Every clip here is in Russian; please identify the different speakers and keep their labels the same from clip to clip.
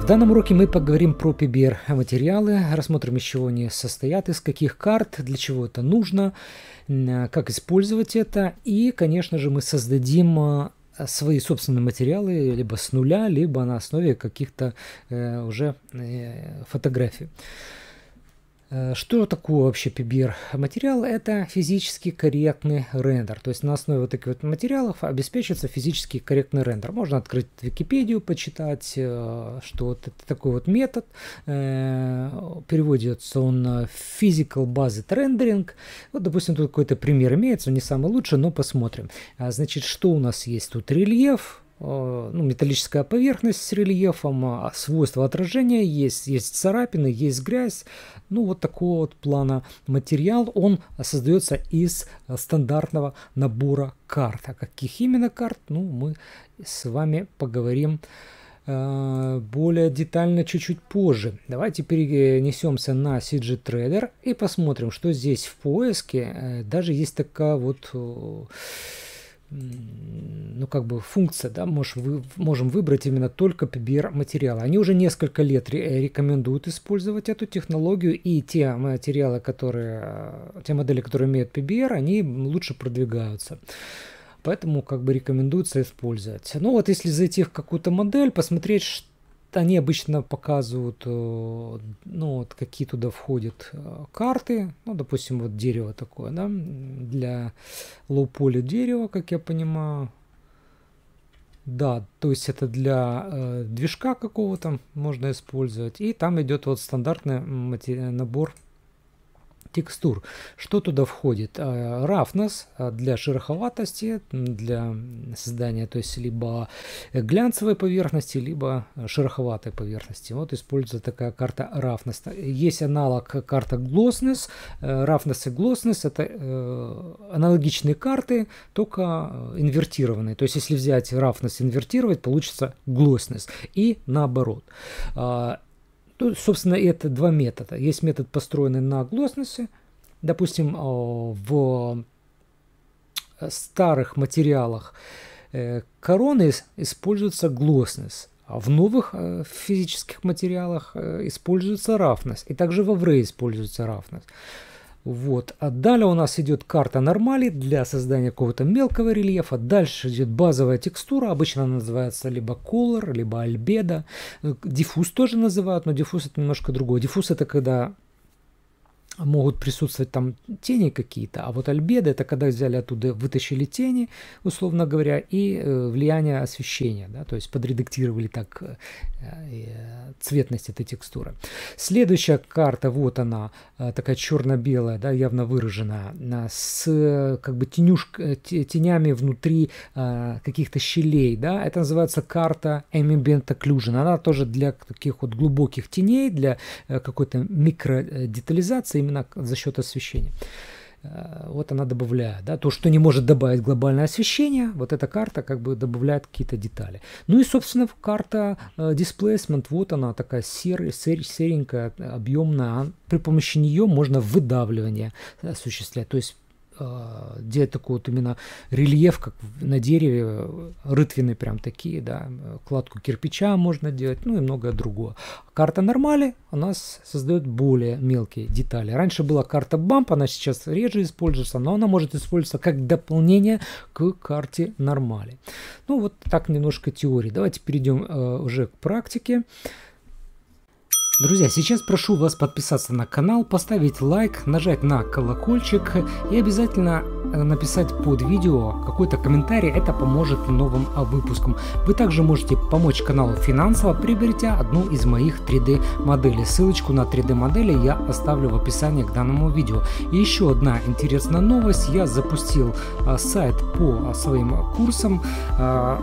Speaker 1: В данном уроке мы поговорим про PBR материалы, рассмотрим, из чего они состоят, из каких карт, для чего это нужно, как использовать это. И, конечно же, мы создадим а, свои собственные материалы либо с нуля, либо на основе каких-то э, уже э, фотографий. Э, что такое вообще PBR? Материал – это физически корректный рендер. То есть на основе вот таких вот материалов обеспечивается физически корректный рендер. Можно открыть Википедию, почитать, э, что вот это такой вот метод. Э, переводится он на Physical Based Rendering. Вот, допустим, тут какой-то пример имеется, он не самый лучший, но посмотрим. А, значит, что у нас есть тут? Рельеф, Э, ну, металлическая поверхность с рельефом, а, а свойства отражения, есть, есть царапины, есть грязь. Ну, вот такого вот плана материал. Он создается из э, стандартного набора карт. А каких именно карт, ну, мы с вами поговорим э, более детально чуть-чуть позже. Давайте перенесемся на CG Trader и посмотрим, что здесь в поиске. Даже есть такая вот ну, как бы функция, да, можешь вы, можем выбрать именно только PBR материалы. Они уже несколько лет э, рекомендуют использовать эту технологию, и те материалы, которые, э, те модели, которые имеют PBR, они лучше продвигаются. Поэтому как бы рекомендуется использовать. Ну вот если зайти в какую-то модель, посмотреть, они обычно показывают, э, ну, вот какие туда входят э, карты, ну, допустим, вот дерево такое, да, для лоу-поля дерева, как я понимаю. Да, то есть это для э, движка какого-то можно использовать. И там идет вот стандартный набор текстур. Что туда входит? Э, Рафнес э, для шероховатости, для создания, то есть либо глянцевой поверхности, либо шероховатой поверхности. Вот используется такая карта Рафнес. Есть аналог карта Глоснес. Э, Рафнес и Глоснес это аналогичные карты, только инвертированные. То есть если взять Рафнес инвертировать, получится Глоснес. И наоборот. То, ну, собственно, это два метода. Есть метод, построенный на гласности, Допустим, э, в э, старых материалах э, короны используется гласность, а в новых физических материалах используется рафность, и также в вре используется рафность. Вот. А далее у нас идет карта нормали для создания какого-то мелкого рельефа. Дальше идет базовая текстура. Обычно она называется либо color, либо альбеда. Э, диффуз тоже называют, но диффуз это немножко другое. Диффуз это когда могут присутствовать там тени какие-то, а вот альбеды это когда взяли оттуда, вытащили тени, условно говоря, и э, влияние освещения, да, то есть подредактировали так э, э, цветность этой текстуры. Следующая карта, вот она, такая черно-белая, да, явно выраженная, с как бы тенюшк, тенями внутри каких-то щелей, да, это называется карта Ambient Occlusion, она тоже для таких вот глубоких теней, для какой-то микродетализации, именно за счет освещения. Э, вот она добавляет, да, то, что не может добавить глобальное освещение, вот эта карта как бы добавляет какие-то детали. Ну и, собственно, карта э, Displacement, вот она такая серая, серенькая, объемная. А при помощи нее можно выдавливание э, осуществлять, то есть а, делать такой вот именно рельеф, как на дереве, рытвины прям такие, да, кладку кирпича можно делать, ну и многое другое. Карта нормали у нас создает более мелкие детали. Раньше была карта бамп, она сейчас реже используется, но она может использоваться как дополнение к карте нормали. Ну вот так немножко теории. Давайте перейдем э, уже к практике. Э, Друзья, сейчас прошу вас подписаться на канал, поставить лайк, нажать на колокольчик и обязательно э, написать под видео какой-то комментарий, это поможет новым а, выпускам. Вы также можете помочь каналу финансово, приобретя одну из моих 3D моделей. Ссылочку на 3D модели я оставлю в описании к данному видео. И еще одна интересная новость, я запустил а, сайт по а, своим курсам.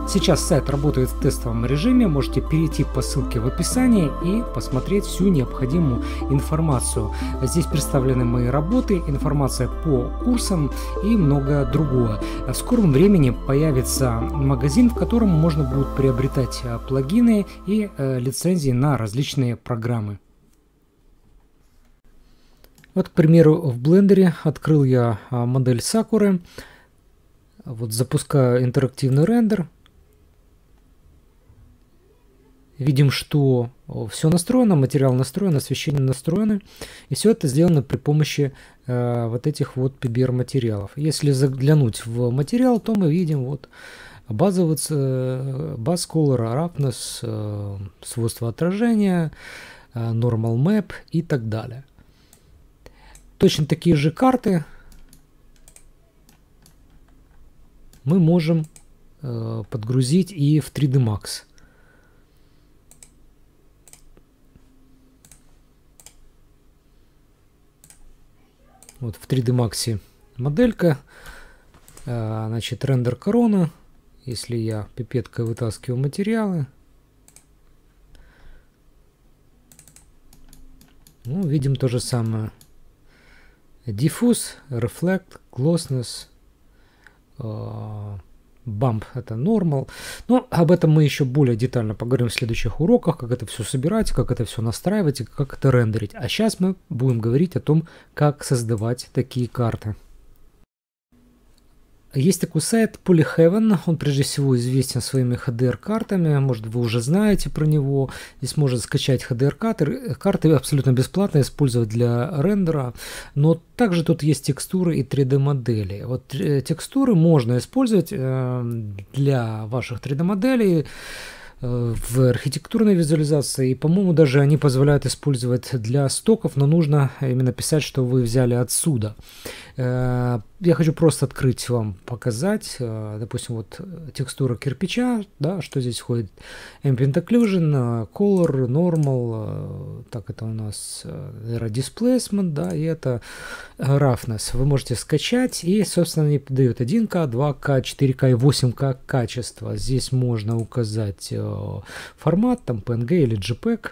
Speaker 1: Сейчас сайт работает в тестовом режиме, можете перейти по ссылке в описании и посмотреть всю необходимую информацию. Здесь представлены мои работы, информация по курсам и многое другое. В скором времени появится магазин, в котором можно будет приобретать э, плагины и э, лицензии на различные программы. Вот, к примеру, в блендере открыл я а, модель Сакуры. Вот запускаю интерактивный рендер, видим, что э, все настроено, материал настроен, освещение настроено, и все это сделано при помощи э, вот этих вот PBR материалов. Если заглянуть в материал, то мы видим вот базовый, э, bus color, roughness, э, свойства отражения, э, normal map и так далее. Точно такие же карты мы можем э, подгрузить и в 3D Max. Вот в 3D Max моделька. А, значит, рендер корона. Если я пипеткой вытаскиваю материалы. Ну, видим то же самое. Diffuse, Reflect, Glossness, а, Бамп это нормал, Но об этом мы еще более детально поговорим в следующих уроках, как это все собирать, как это все настраивать и как это рендерить. А сейчас мы будем говорить о том, как создавать такие карты. Есть такой сайт Polyheaven, он прежде всего известен своими HDR-картами, может вы уже знаете про него. Здесь можно скачать HDR-карты, э, карты абсолютно бесплатно использовать для рендера, но также тут есть текстуры и 3D-модели. Вот э, текстуры можно использовать э, для ваших 3D-моделей, Э, в архитектурной визуализации. И, по-моему, даже они позволяют использовать для стоков, но нужно именно писать, что вы взяли отсюда. Э, я хочу просто открыть вам, показать, э, допустим, вот текстура кирпича, да, что здесь входит. Ambient Occlusion, Color, Normal, так это у нас Era Displacement, да, и это Roughness. Вы можете скачать и, собственно, они дают 1К, 2К, 4К и 8К качество. Здесь можно указать формат, там PNG или JPEG,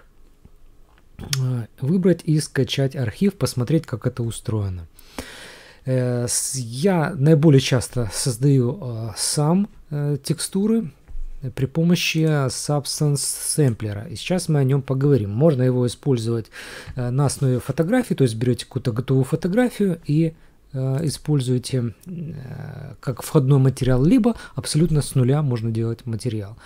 Speaker 1: e выбрать и скачать архив, посмотреть, как это устроено. Э, я наиболее часто создаю э, сам э, текстуры при помощи Substance Sampler. И сейчас мы о нем поговорим. Можно его использовать на основе фотографии то есть берете какую-то готовую фотографию и Э, используете э, как входной материал, либо абсолютно с нуля можно делать материал.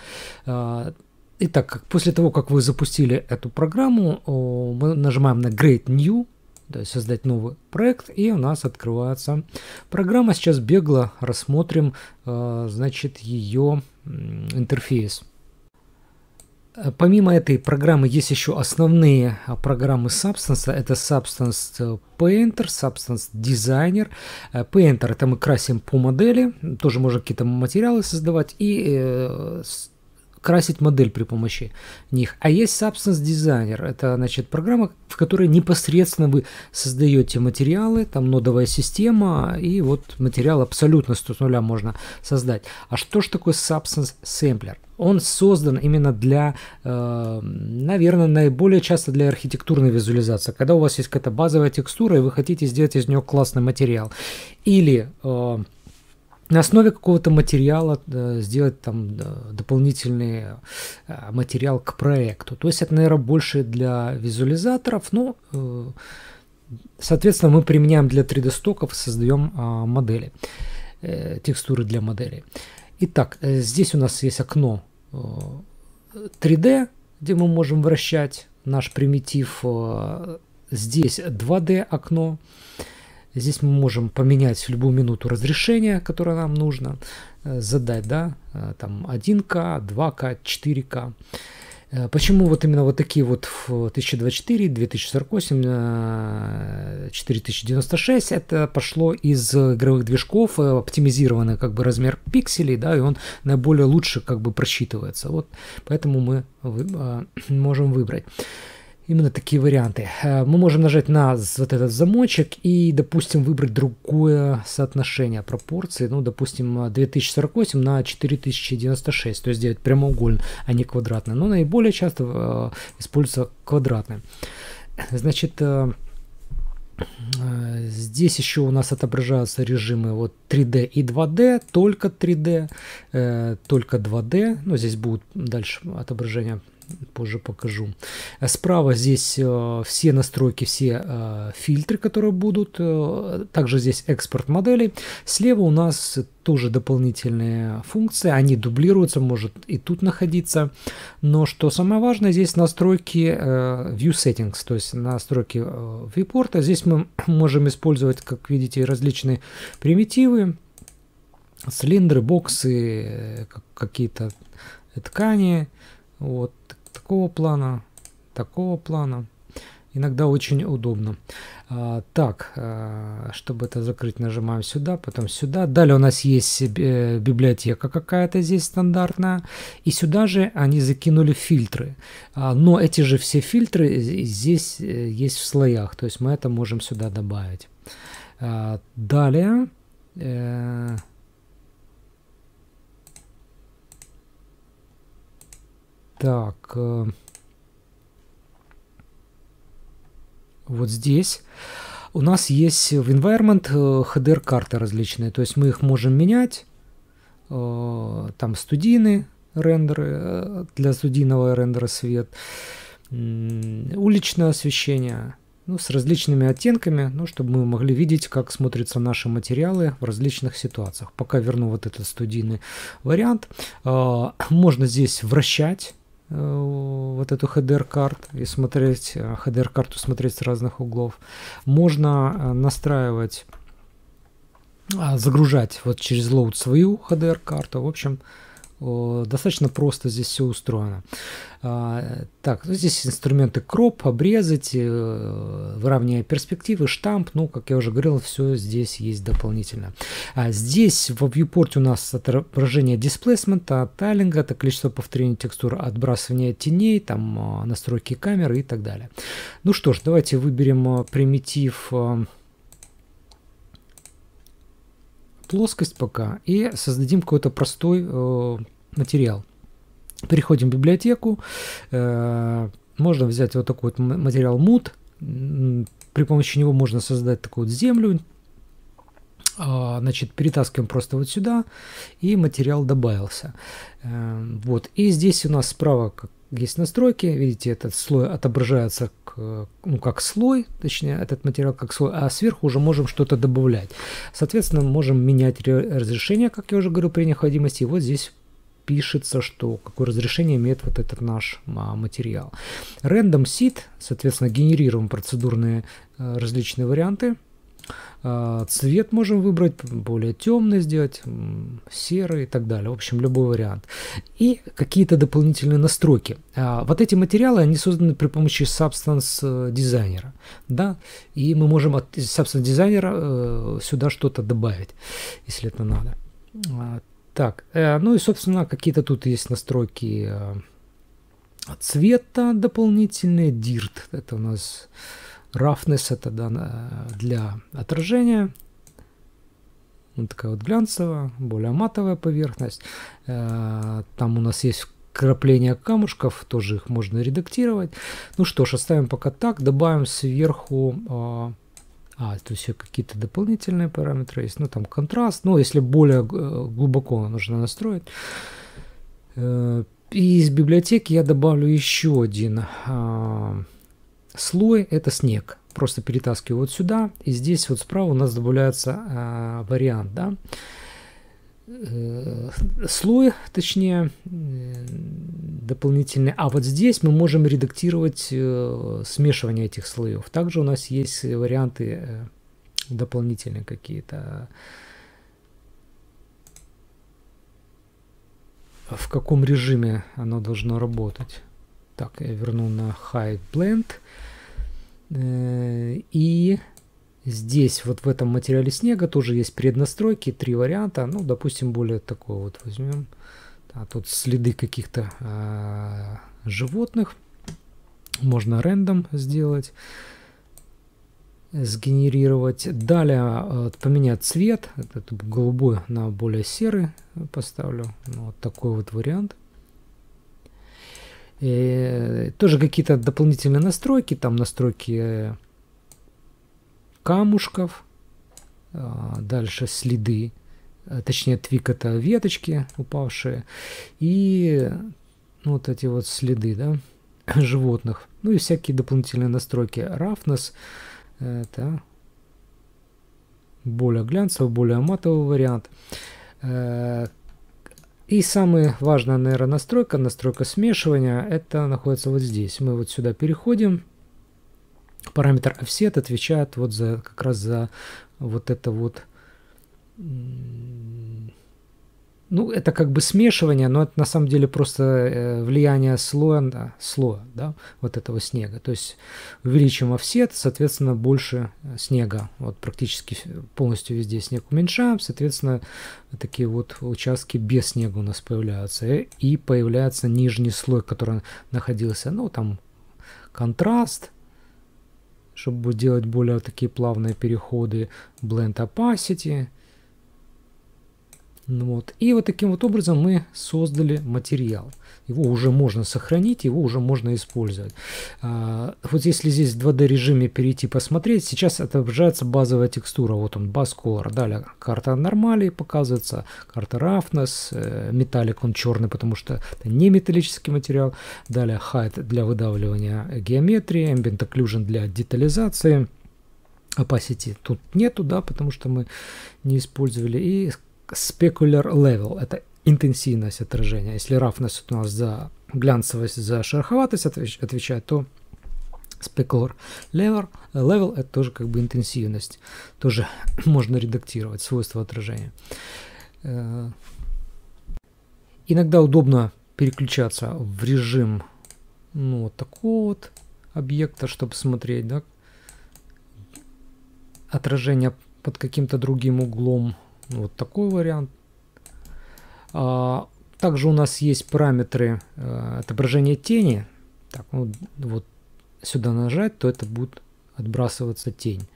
Speaker 1: Э, итак, после того, как вы запустили эту программу, мы нажимаем на Create New, то есть создать новый проект, и у нас открывается программа. Сейчас бегло рассмотрим, значит, ее интерфейс. Помимо этой программы есть еще основные а, программы Substance. Это Substance э, Painter, Substance Designer. Э, Painter – это мы красим по модели, тоже можно какие-то материалы создавать. И э, красить модель при помощи них. А есть Substance Designer. Это, значит, программа, в которой непосредственно вы создаете материалы, там нодовая система, и вот материал абсолютно с нуля можно создать. А что же такое Substance Sampler? Он создан именно для, э, наверное, наиболее часто для архитектурной визуализации, когда у вас есть какая-то базовая текстура, и вы хотите сделать из нее классный материал. Или... Э, на основе какого-то материала э, сделать там э, дополнительный э, материал к проекту. То есть это, наверное, больше для визуализаторов, но, соответственно, мы применяем для 3D-стоков, создаем а, модели, текстуры для модели. Итак, здесь у нас есть окно 3D, где мы можем вращать наш примитив. Здесь 2D окно. Здесь мы можем поменять в любую минуту разрешение, которое нам нужно, э, задать, да, э, там 1К, 2К, 4К. Почему вот именно вот такие вот 1024, 2048, 4096, это пошло из игровых движков, э, оптимизированный как бы размер пикселей, да, и он наиболее лучше как бы просчитывается. Вот поэтому мы вы, можем выбрать. Именно такие варианты. Э, мы можем нажать на вот этот замочек и, допустим, выбрать другое соотношение пропорции. Ну, допустим, 2048 э, на 4096, то есть делать прямоугольный, а не квадратный. Но наиболее часто э, используется квадратное Значит, Здесь еще у нас отображаются режимы вот 3D и 2D, только 3D, только 2D. Ну, здесь будут дальше отображение позже покажу. Э, справа здесь э, все настройки, все э, фильтры, которые будут. Также здесь экспорт моделей. Слева у нас тоже дополнительные функции, они дублируются, может и тут находиться. Но что самое важное, здесь настройки View Settings, то есть настройки viewport. А здесь мы можем использовать, как видите, различные примитивы, цилиндры, боксы, какие-то ткани, вот такого плана, такого плана. Иногда очень удобно. А, так, а, чтобы это закрыть, нажимаем сюда, потом сюда. Далее у нас есть э, библиотека какая-то здесь стандартная. И сюда же они закинули фильтры. А, но эти же все фильтры здесь э, есть в слоях. То есть мы это можем сюда добавить. А, далее... Э Так, э, вот здесь у нас есть в environment э, HDR-карты различные, то есть мы их можем менять, э, там студийные рендеры, для студийного рендера свет, уличное освещение, ну, с различными оттенками, ну, чтобы мы могли видеть, как смотрятся наши материалы в различных ситуациях. Пока верну вот этот студийный вариант. Можно здесь вращать Э, вот эту HDR-карт и смотреть, HDR-карту э, смотреть с разных углов. Можно э, настраивать, а, загружать вот через load свою HDR-карту. В общем, Достаточно просто здесь все устроено. А, так, ну, здесь инструменты кроп, обрезать, э, выравнивание перспективы, штамп. Ну, как я уже говорил, все здесь есть дополнительно. А здесь в viewport у нас отображение дисплейсмента, тайлинга, это количество повторений текстур, отбрасывание теней, там э, настройки камеры и так далее. Ну что ж, давайте выберем э, примитив... плоскость пока и создадим какой-то простой э, материал. Переходим в библиотеку. Э, можно взять вот такой вот материал мут. При помощи него можно создать такую вот землю. А, значит, перетаскиваем просто вот сюда, и материал добавился. Э, вот, и здесь у нас справа, как есть настройки, видите, этот слой отображается к, ну, как слой, точнее, этот материал как слой, а сверху уже можем что-то добавлять. Соответственно, можем менять разрешение, как я уже говорю, при необходимости. И вот здесь пишется, что какое разрешение имеет вот этот наш а, материал. Random seed, соответственно, генерируем процедурные э, различные варианты. А, цвет можем выбрать, более темный сделать, серый и так далее. В общем, любой вариант. И какие-то дополнительные настройки. А, вот эти материалы, они созданы при помощи Substance э, дизайнера. Да? И мы можем от Substance дизайнера э, сюда что-то добавить, если это надо. А, так, э, ну и, собственно, какие-то тут есть настройки цвета дополнительные. dirt это у нас Roughness это да, для отражения. Вот такая вот глянцевая, более матовая поверхность. Э, там у нас есть крапления камушков, тоже их можно редактировать. Ну что ж, оставим пока так. Добавим сверху... Э, а, то есть какие-то дополнительные параметры есть. Ну, там контраст. Ну, если более глубоко нужно настроить. Э, и из библиотеки я добавлю еще один а, Слой – это снег. Просто перетаскиваю вот сюда, и здесь вот справа у нас добавляется э, вариант, да. Э, слой, точнее, э, дополнительный. А вот здесь мы можем редактировать э, смешивание этих слоев. Также у нас есть варианты э, дополнительные какие-то. В каком режиме оно должно работать. Так, я верну на High Blend. Э, и здесь вот в этом материале снега тоже есть преднастройки, три варианта. Ну, допустим, более такого вот возьмем. А тут следы каких-то а, животных. Можно рендом сделать сгенерировать. Далее а, поменять цвет, этот голубой на более серый поставлю. Ну, вот такой вот вариант. И э, тоже какие-то дополнительные настройки, там настройки э, камушков, а, дальше следы, э, точнее твик это веточки упавшие, и ну, вот эти вот следы, да, животных, ну и всякие дополнительные настройки. Roughness это более глянцевый, более матовый вариант и самая важная, наверное, настройка, настройка смешивания, это находится вот здесь. Мы вот сюда переходим. Параметр offset отвечает вот за как раз за вот это вот ну, это как бы смешивание, но это на самом деле просто э, влияние слоя, слоя да, вот этого снега. То есть увеличим офсет, соответственно, больше э, снега. Вот практически полностью везде снег уменьшаем, соответственно, такие вот участки без снега у нас появляются. Э, и появляется нижний слой, который находился, ну, там контраст, чтобы делать более такие плавные переходы, blend opacity – ну вот. И вот таким вот образом мы создали материал. Его уже можно сохранить, его уже можно использовать. А, вот если здесь в 2D режиме перейти посмотреть, сейчас отображается базовая текстура. Вот он, Bass Color. Далее карта нормали показывается, карта Roughness, металлик э, он черный, потому что это не металлический материал. Далее Height для выдавливания геометрии, Ambient Occlusion для детализации. Opacity тут нету, да, потому что мы не использовали. И specular level – это интенсивность отражения. Если Roughness у нас за глянцевость, за шероховатость отвечает, то specular level, level – это тоже как бы интенсивность. Тоже можно редактировать свойства отражения. Э, иногда удобно переключаться в режим ну, вот такого вот объекта, чтобы смотреть да, отражение под каким-то другим углом вот такой вариант. А, также у нас есть параметры э, отображения тени. Так, вот, ну, вот сюда нажать, то это будет отбрасываться тень.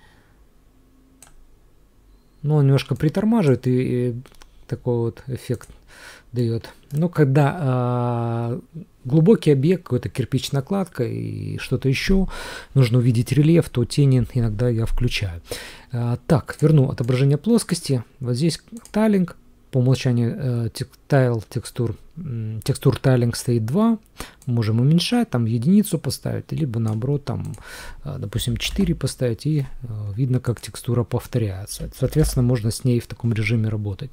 Speaker 1: Но он немножко притормаживает, и такой вот эффект дает. Но ну, когда э, глубокий объект, какой-то кирпич накладка и что-то еще, нужно увидеть рельеф, то тени иногда я включаю. Э, так, верну отображение плоскости. Вот здесь талинг. По умолчанию tile э, текстур, текстур тайлинг стоит 2. Можем уменьшать, там единицу поставить, либо наоборот, там, э, допустим, 4 поставить, и э, видно, как текстура повторяется. Соответственно, можно с ней в таком режиме работать.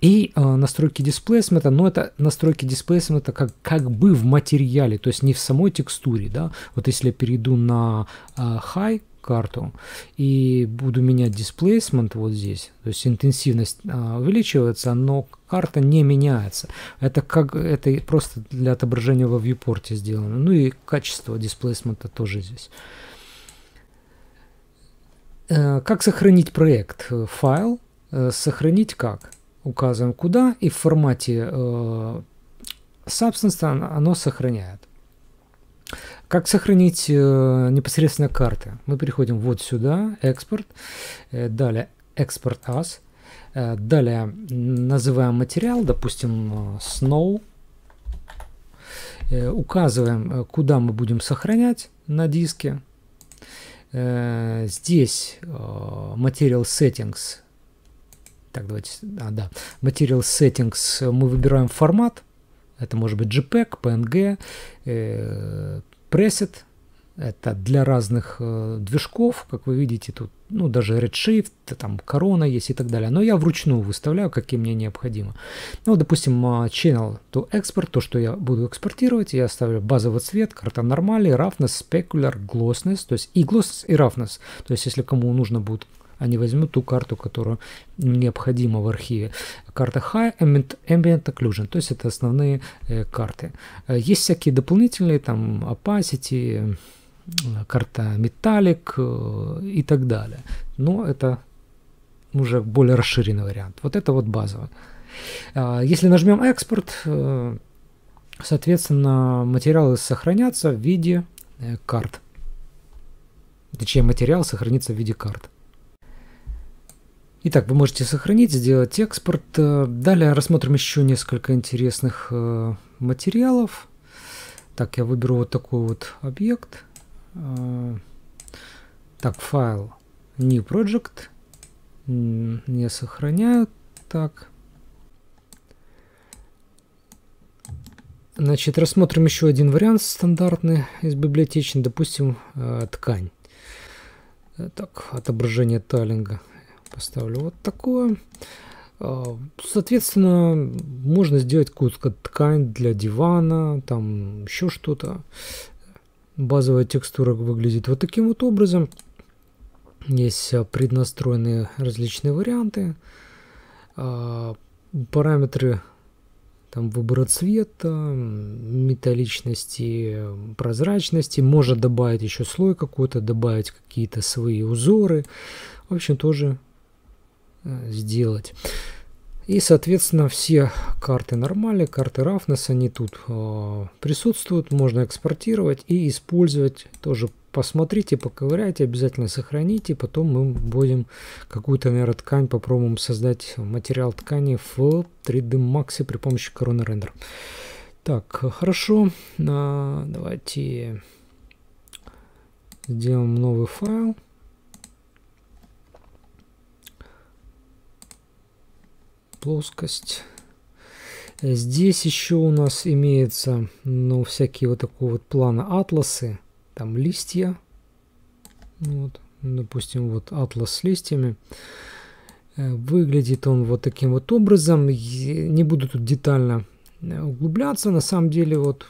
Speaker 1: И настройки дисплейсмента, но это настройки дисплейсмента как, как бы в материале, то есть не в самой текстуре. Да? Вот если я перейду на high, карту и буду менять дисплейсмент вот здесь, то есть интенсивность а, увеличивается, но карта не меняется. Это как это просто для отображения во вьюпорте сделано. Ну и качество дисплейсмента тоже здесь. Э, как сохранить проект? Э, файл. Э, сохранить как? Указываем куда и в формате э, Substance оно сохраняет. Как сохранить э, непосредственно карты? Мы переходим вот сюда, экспорт, э, далее экспорт as, э, далее называем материал, допустим, snow, указываем, куда мы будем сохранять на диске. Здесь Material Settings. Так, давайте, а, да. Material Settings мы выбираем формат. Это может быть JPEG, PNG, пресет. Это для разных э, движков, как вы видите, тут ну, даже Redshift, там корона есть и так далее. Но я вручную выставляю, какие мне необходимо. Ну, допустим, э, channel to export, то, что я буду экспортировать, я ставлю базовый цвет, карта нормали, roughness, specular, glossness, то есть и glossness, и roughness. То есть, если кому нужно будет они возьмут ту карту, которую необходимо в архиве. Карта High, Ambient, ambient Occlusion, то есть это основные э, карты. Э, есть всякие дополнительные, там, Opacity, э, карта Metallic э, и так далее. Но это уже более расширенный вариант. Вот это вот базовый. А, если нажмем экспорт, э, соответственно, материалы сохранятся в виде карт. Точнее, материал сохранится в виде карт. Итак, вы можете сохранить, сделать экспорт. Э, далее рассмотрим еще несколько интересных э, материалов. Так, я выберу вот такой вот объект. Э, так, файл New Project. Не сохраняю. Так. Значит, рассмотрим еще один вариант стандартный из библиотечной. Допустим, ткань. Так, отображение талинга поставлю вот такое. А, соответственно, можно сделать какую-то ткань для дивана, там еще что-то. Базовая текстура выглядит вот таким вот образом. Есть а, преднастроенные различные варианты. А, параметры там выбора цвета, металличности, прозрачности. Можно добавить еще слой какой-то, добавить какие-то свои узоры. В общем, тоже Э, сделать. И, соответственно, все карты нормали, карты Рафнес, они тут э, присутствуют, можно экспортировать и использовать. Тоже посмотрите, поковыряйте, обязательно сохраните. Потом мы будем какую-то, наверное, ткань попробуем создать материал ткани в 3D Max при помощи Corona Render. Так, хорошо, а, давайте сделаем новый файл. плоскость. Здесь еще у нас имеется, ну, всякие вот такого вот плана атласы, там листья. Ну вот, допустим, вот атлас с листьями. Э, выглядит он вот таким вот образом. Не буду тут детально э, углубляться. На самом деле, вот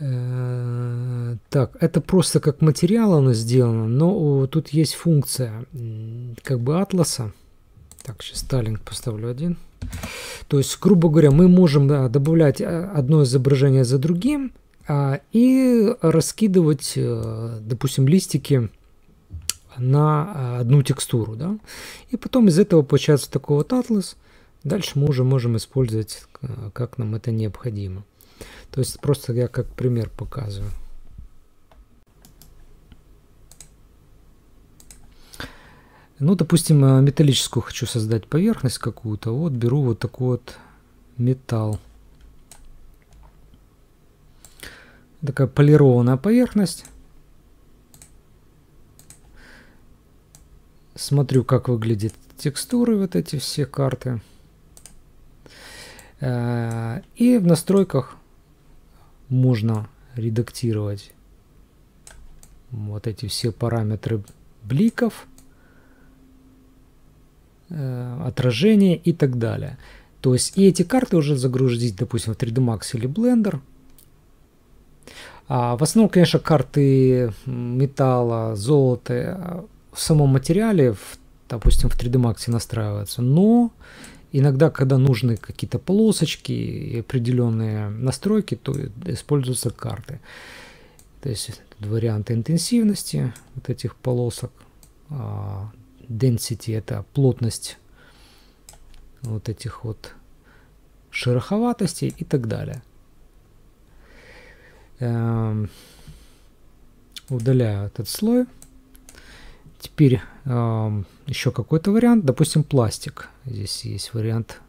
Speaker 1: Э, так, это просто как материал оно сделано, но тут есть функция как бы атласа. Так, сейчас Сталинг поставлю один. То есть, грубо говоря, мы можем да, добавлять э, одно изображение за другим а, и раскидывать, э, допустим, листики на а, одну текстуру. Да? И потом из этого получается такой вот атлас. Дальше мы уже можем использовать, как нам это необходимо. То есть просто я как пример показываю. Ну, допустим, э, металлическую хочу создать поверхность какую-то. Вот беру вот такой вот металл. Такая полированная поверхность. Смотрю, как выглядят текстуры вот эти все карты. Э, и в настройках можно редактировать вот эти все параметры бликов, э, отражение и так далее. То есть и эти карты уже загрузить, допустим, в 3D Max или Blender. А в основном, конечно, карты металла, золота э, в самом материале, в, допустим, в 3D Max настраиваются, но Иногда, когда нужны какие-то полосочки и определенные настройки, то используются карты. То есть варианты интенсивности вот этих полосок. А, density – это плотность вот этих вот шероховатостей и так далее. Эм, удаляю этот слой. Теперь эм, еще какой-то вариант, допустим, пластик. Здесь есть вариант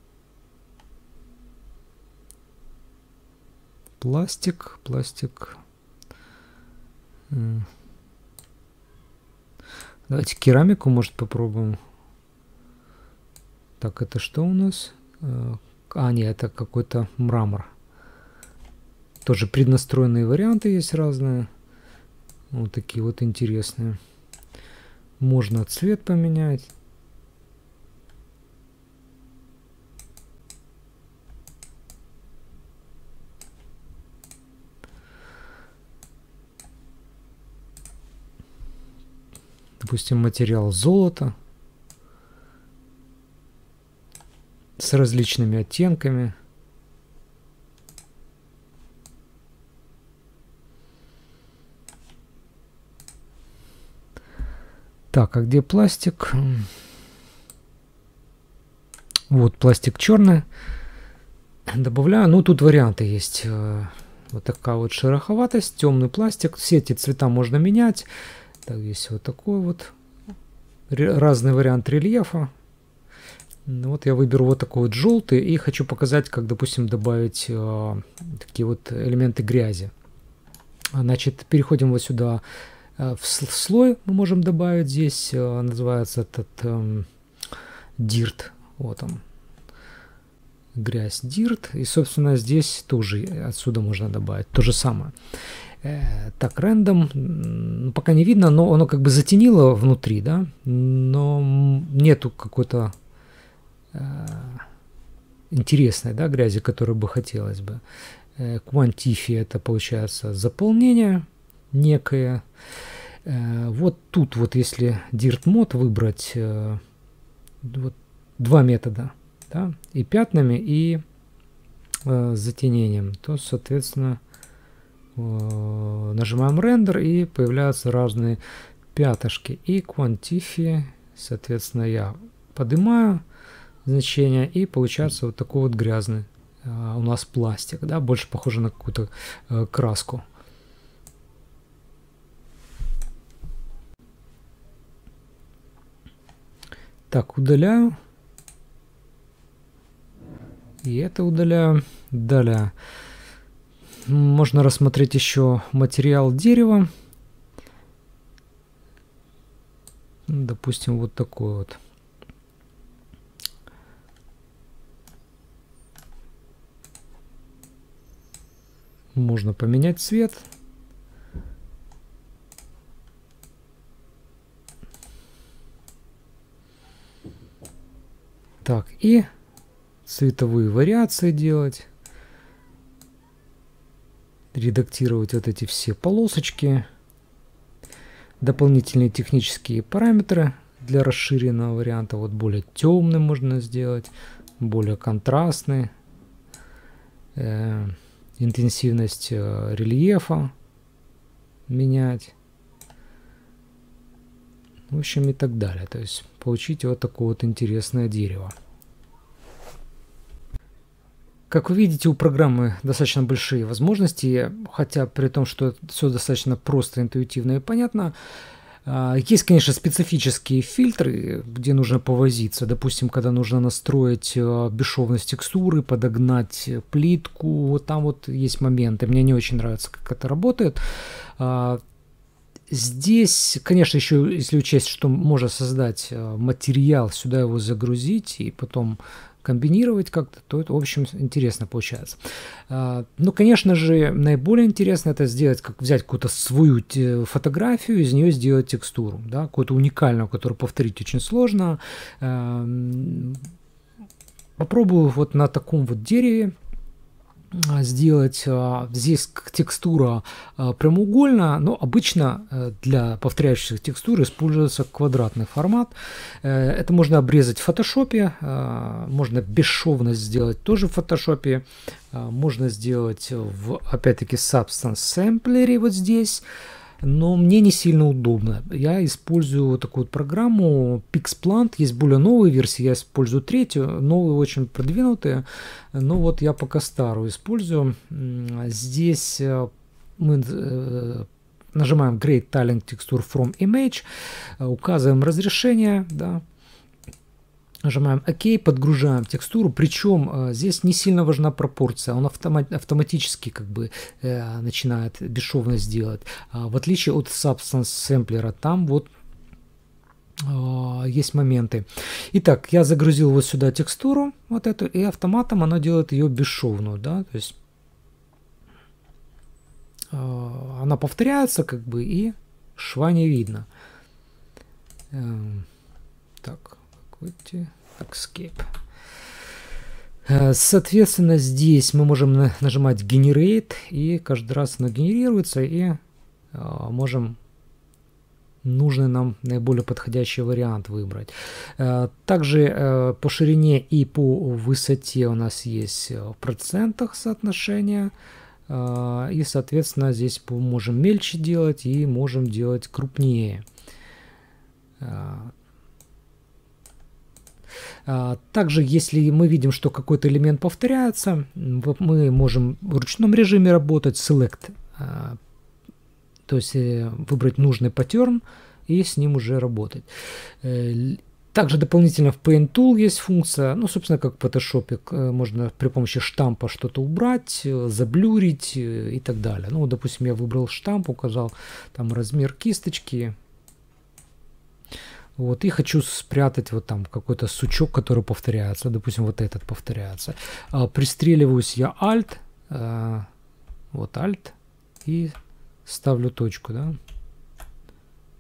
Speaker 1: пластик, пластик. Давайте керамику, может, попробуем. Так, это что у нас? Э, а, нет, это какой-то мрамор. Тоже преднастроенные варианты есть разные. Вот такие вот интересные. Можно цвет поменять. Допустим, материал золото с различными оттенками – Так, а где пластик? Вот пластик черный. Добавляю. Ну, тут варианты есть. Э, вот такая вот шероховатость, темный пластик. Все эти цвета можно менять. Так, есть вот такой вот. Разный вариант рельефа. Ну, вот я выберу вот такой вот желтый и хочу показать, как, допустим, добавить э, такие вот элементы грязи. Значит, переходим вот сюда Э, в слой мы можем добавить здесь, э, называется этот эм, дирт. Вот он. Грязь dirt И, собственно, здесь тоже отсюда можно добавить то же самое. Э, так, рандом, пока не видно, но оно как бы затенило внутри, да, но нету какой-то интересной, да, грязи, которой бы хотелось бы. Квантифи это получается заполнение, некое. Э, вот тут вот если Dirt DirtMod выбрать э, вот, два метода, да, и пятнами, и э, затенением, то, соответственно, э, нажимаем рендер и появляются разные пятышки. И quantify, соответственно, я поднимаю значение и получается вот такой вот грязный э, у нас пластик, да, больше похоже на какую-то э, краску. Так, удаляю. И это удаляю. Далее. Можно рассмотреть еще материал дерева. Допустим, вот такой вот. Можно поменять цвет. Так, и цветовые вариации делать. Редактировать вот эти все полосочки. Дополнительные технические параметры для расширенного варианта. Вот более темным можно сделать, более контрастный. Э, интенсивность э, рельефа менять в общем и так далее. То есть получить вот такое вот интересное дерево. Как вы видите, у программы достаточно большие возможности, хотя при том, что все достаточно просто, интуитивно и понятно. А, есть, конечно, специфические фильтры, где нужно повозиться. Допустим, когда нужно настроить э, бесшовность текстуры, подогнать плитку. Вот там вот есть моменты. Мне не очень нравится, как это работает. А, Здесь, конечно, еще, если учесть, что можно создать э, материал, сюда его загрузить и потом комбинировать как-то, то это, в общем, интересно получается. А, ну, конечно же, наиболее интересно это сделать, как взять какую-то свою фотографию, из нее сделать текстуру, да, какую-то уникальную, которую повторить очень сложно. Эм, попробую вот на таком вот дереве а, сделать а, здесь текстура а, прямоугольная, но обычно э, для повторяющихся текстур используется квадратный формат. Э, это можно обрезать в фотошопе, можно бесшовность сделать тоже в фотошопе, можно сделать в опять-таки Substance Sampler вот здесь, но мне не сильно удобно. Я использую вот такую вот программу PixPlant, есть более новые версии, я использую третью, новые очень продвинутые, но вот я пока старую использую. Здесь э, мы э, нажимаем Great Talent Texture from Image, э, указываем разрешение, да, Нажимаем ОК, подгружаем текстуру, причем э, здесь не сильно важна пропорция, он автоматически как бы э, начинает бесшовность делать. А в отличие от Substance Sampler, там вот а, есть моменты. Итак, я загрузил вот сюда текстуру, вот эту, и автоматом она делает ее бесшовную, да, то есть а, она повторяется как бы и шва не видно. Эм, Выйти. Escape. Э, соответственно, здесь мы можем нажимать Generate, и каждый раз оно генерируется, и э, можем нужный нам наиболее подходящий вариант выбрать. Э, также по ширине и по высоте у нас есть в процентах соотношение. И, соответственно, здесь мы можем мельче делать и можем делать крупнее. А, также, если мы видим, что какой-то элемент повторяется, мы можем в ручном режиме работать, select, а, то есть э, выбрать нужный паттерн и с ним уже работать. Э, также дополнительно в Paint Tool есть функция, ну, собственно, как в Photoshop, э, можно при помощи штампа что-то убрать, заблюрить и так далее. Ну, допустим, я выбрал штамп, указал там размер кисточки, вот, и хочу спрятать вот там какой-то сучок, который повторяется. Допустим, вот этот повторяется. А, пристреливаюсь я Alt. А, вот Alt. И ставлю точку, да.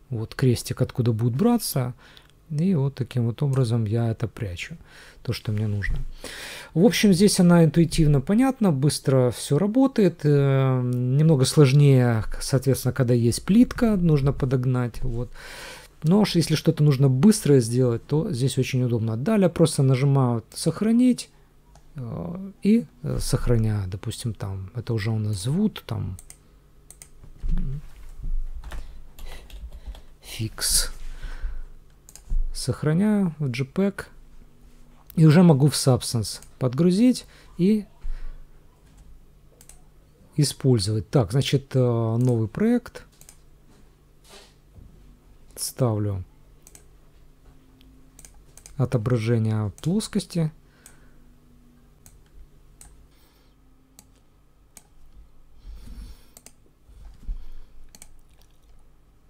Speaker 1: Вот крестик, откуда будет браться. И вот таким вот образом я это прячу, то, что мне нужно. В общем, здесь она интуитивно понятна, быстро все работает. Э, немного сложнее, соответственно, когда есть плитка, нужно подогнать. Вот. Но если что-то нужно быстро сделать, то здесь очень удобно. Далее просто нажимаю «Сохранить» э, и э, сохраняю, допустим, там, это уже у нас звук, там, фикс. Сохраняю в JPEG и уже могу в Substance подгрузить и использовать. Так, значит, э, новый проект – ставлю отображение плоскости.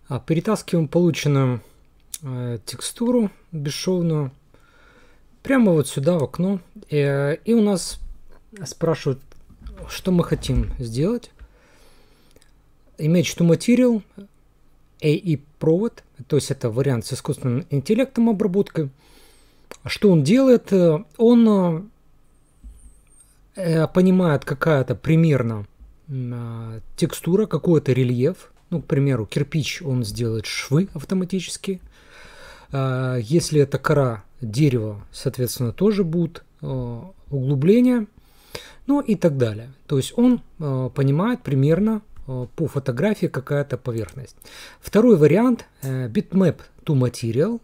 Speaker 1: А перетаскиваем полученную э, текстуру бесшовную прямо вот сюда в окно. Э, и у нас спрашивают, что мы хотим сделать. Image to Material AI-провод, то есть это вариант с искусственным интеллектом обработкой. А что он делает? Э, он э, э, понимает какая-то примерно текстура, какой-то рельеф. Ну, к примеру, кирпич, он сделает швы автоматически. Если это кора дерева, соответственно, тоже будут углубления. Ну и так далее. То есть он понимает примерно Э, по фотографии какая-то поверхность. Второй вариант э, bitmap to material,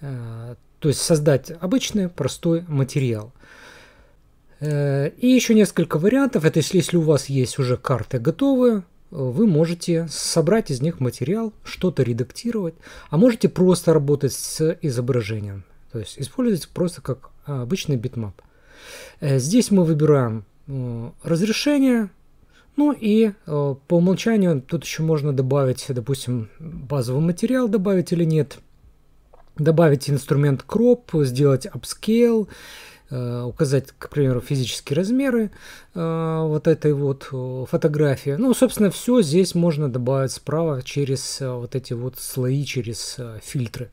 Speaker 1: э, то есть создать обычный простой материал. И еще несколько вариантов. Это если, если у вас есть уже карты готовые, вы можете собрать из них материал, что-то редактировать, а можете просто работать с изображением. То есть использовать просто как обычный битмап. Здесь мы выбираем разрешение, ну и э, по умолчанию тут еще можно добавить, допустим, базовый материал добавить или нет. Добавить инструмент crop, сделать upscale, э, указать, к примеру, физические размеры э, вот этой вот э, фотографии. Ну, собственно, все здесь можно добавить справа через э, вот эти вот слои, через э, фильтры.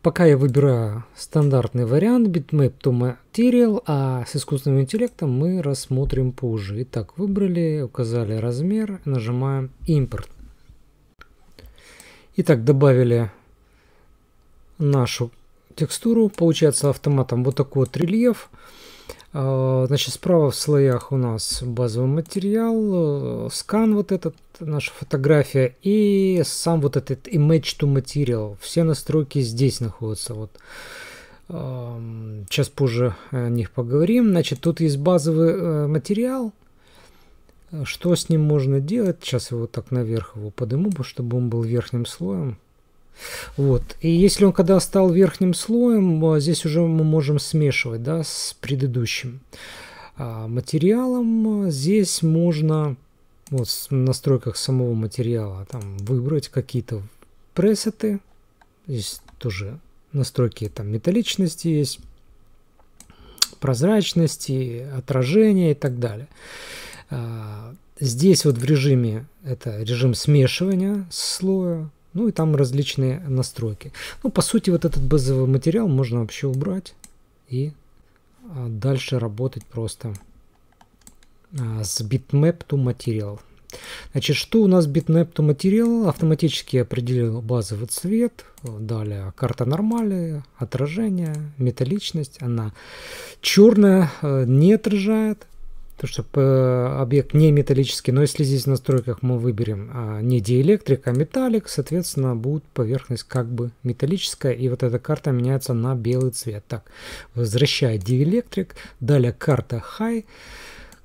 Speaker 1: Пока я выбираю стандартный вариант Bitmap to Material, а с искусственным интеллектом мы рассмотрим позже. Итак, выбрали, указали размер, нажимаем импорт. Итак, добавили нашу текстуру. Получается автоматом вот такой вот рельеф. А, значит, справа в слоях у нас базовый материал, э, скан вот этот, наша фотография и сам вот этот image to material. Все настройки здесь находятся. Вот. Сейчас позже о них поговорим. Значит, тут есть базовый э, материал. Что с ним можно делать? Сейчас его так наверх его подниму, чтобы он был верхним слоем. Вот. И если он когда стал верхним слоем, а, здесь уже мы можем смешивать да, с предыдущим а, материалом. Здесь можно вот, в настройках самого материала там, выбрать какие-то пресеты. Здесь тоже настройки там, металличности есть, прозрачности, отражения и так далее. А, здесь вот в режиме, это режим смешивания слоя, ну и там различные настройки. Ну, по сути, вот этот базовый материал можно вообще убрать и а, дальше работать просто а, с bitmap to material. Значит, что у нас bitmap to material? Автоматически определил базовый цвет, далее карта нормали, отражение, металличность, она черная, э, не отражает, то, что э, объект не металлический, но если здесь в настройках мы выберем а, не диэлектрик, а металлик, соответственно, будет поверхность как бы металлическая, и вот эта карта меняется на белый цвет. Так, возвращая диэлектрик, далее карта High,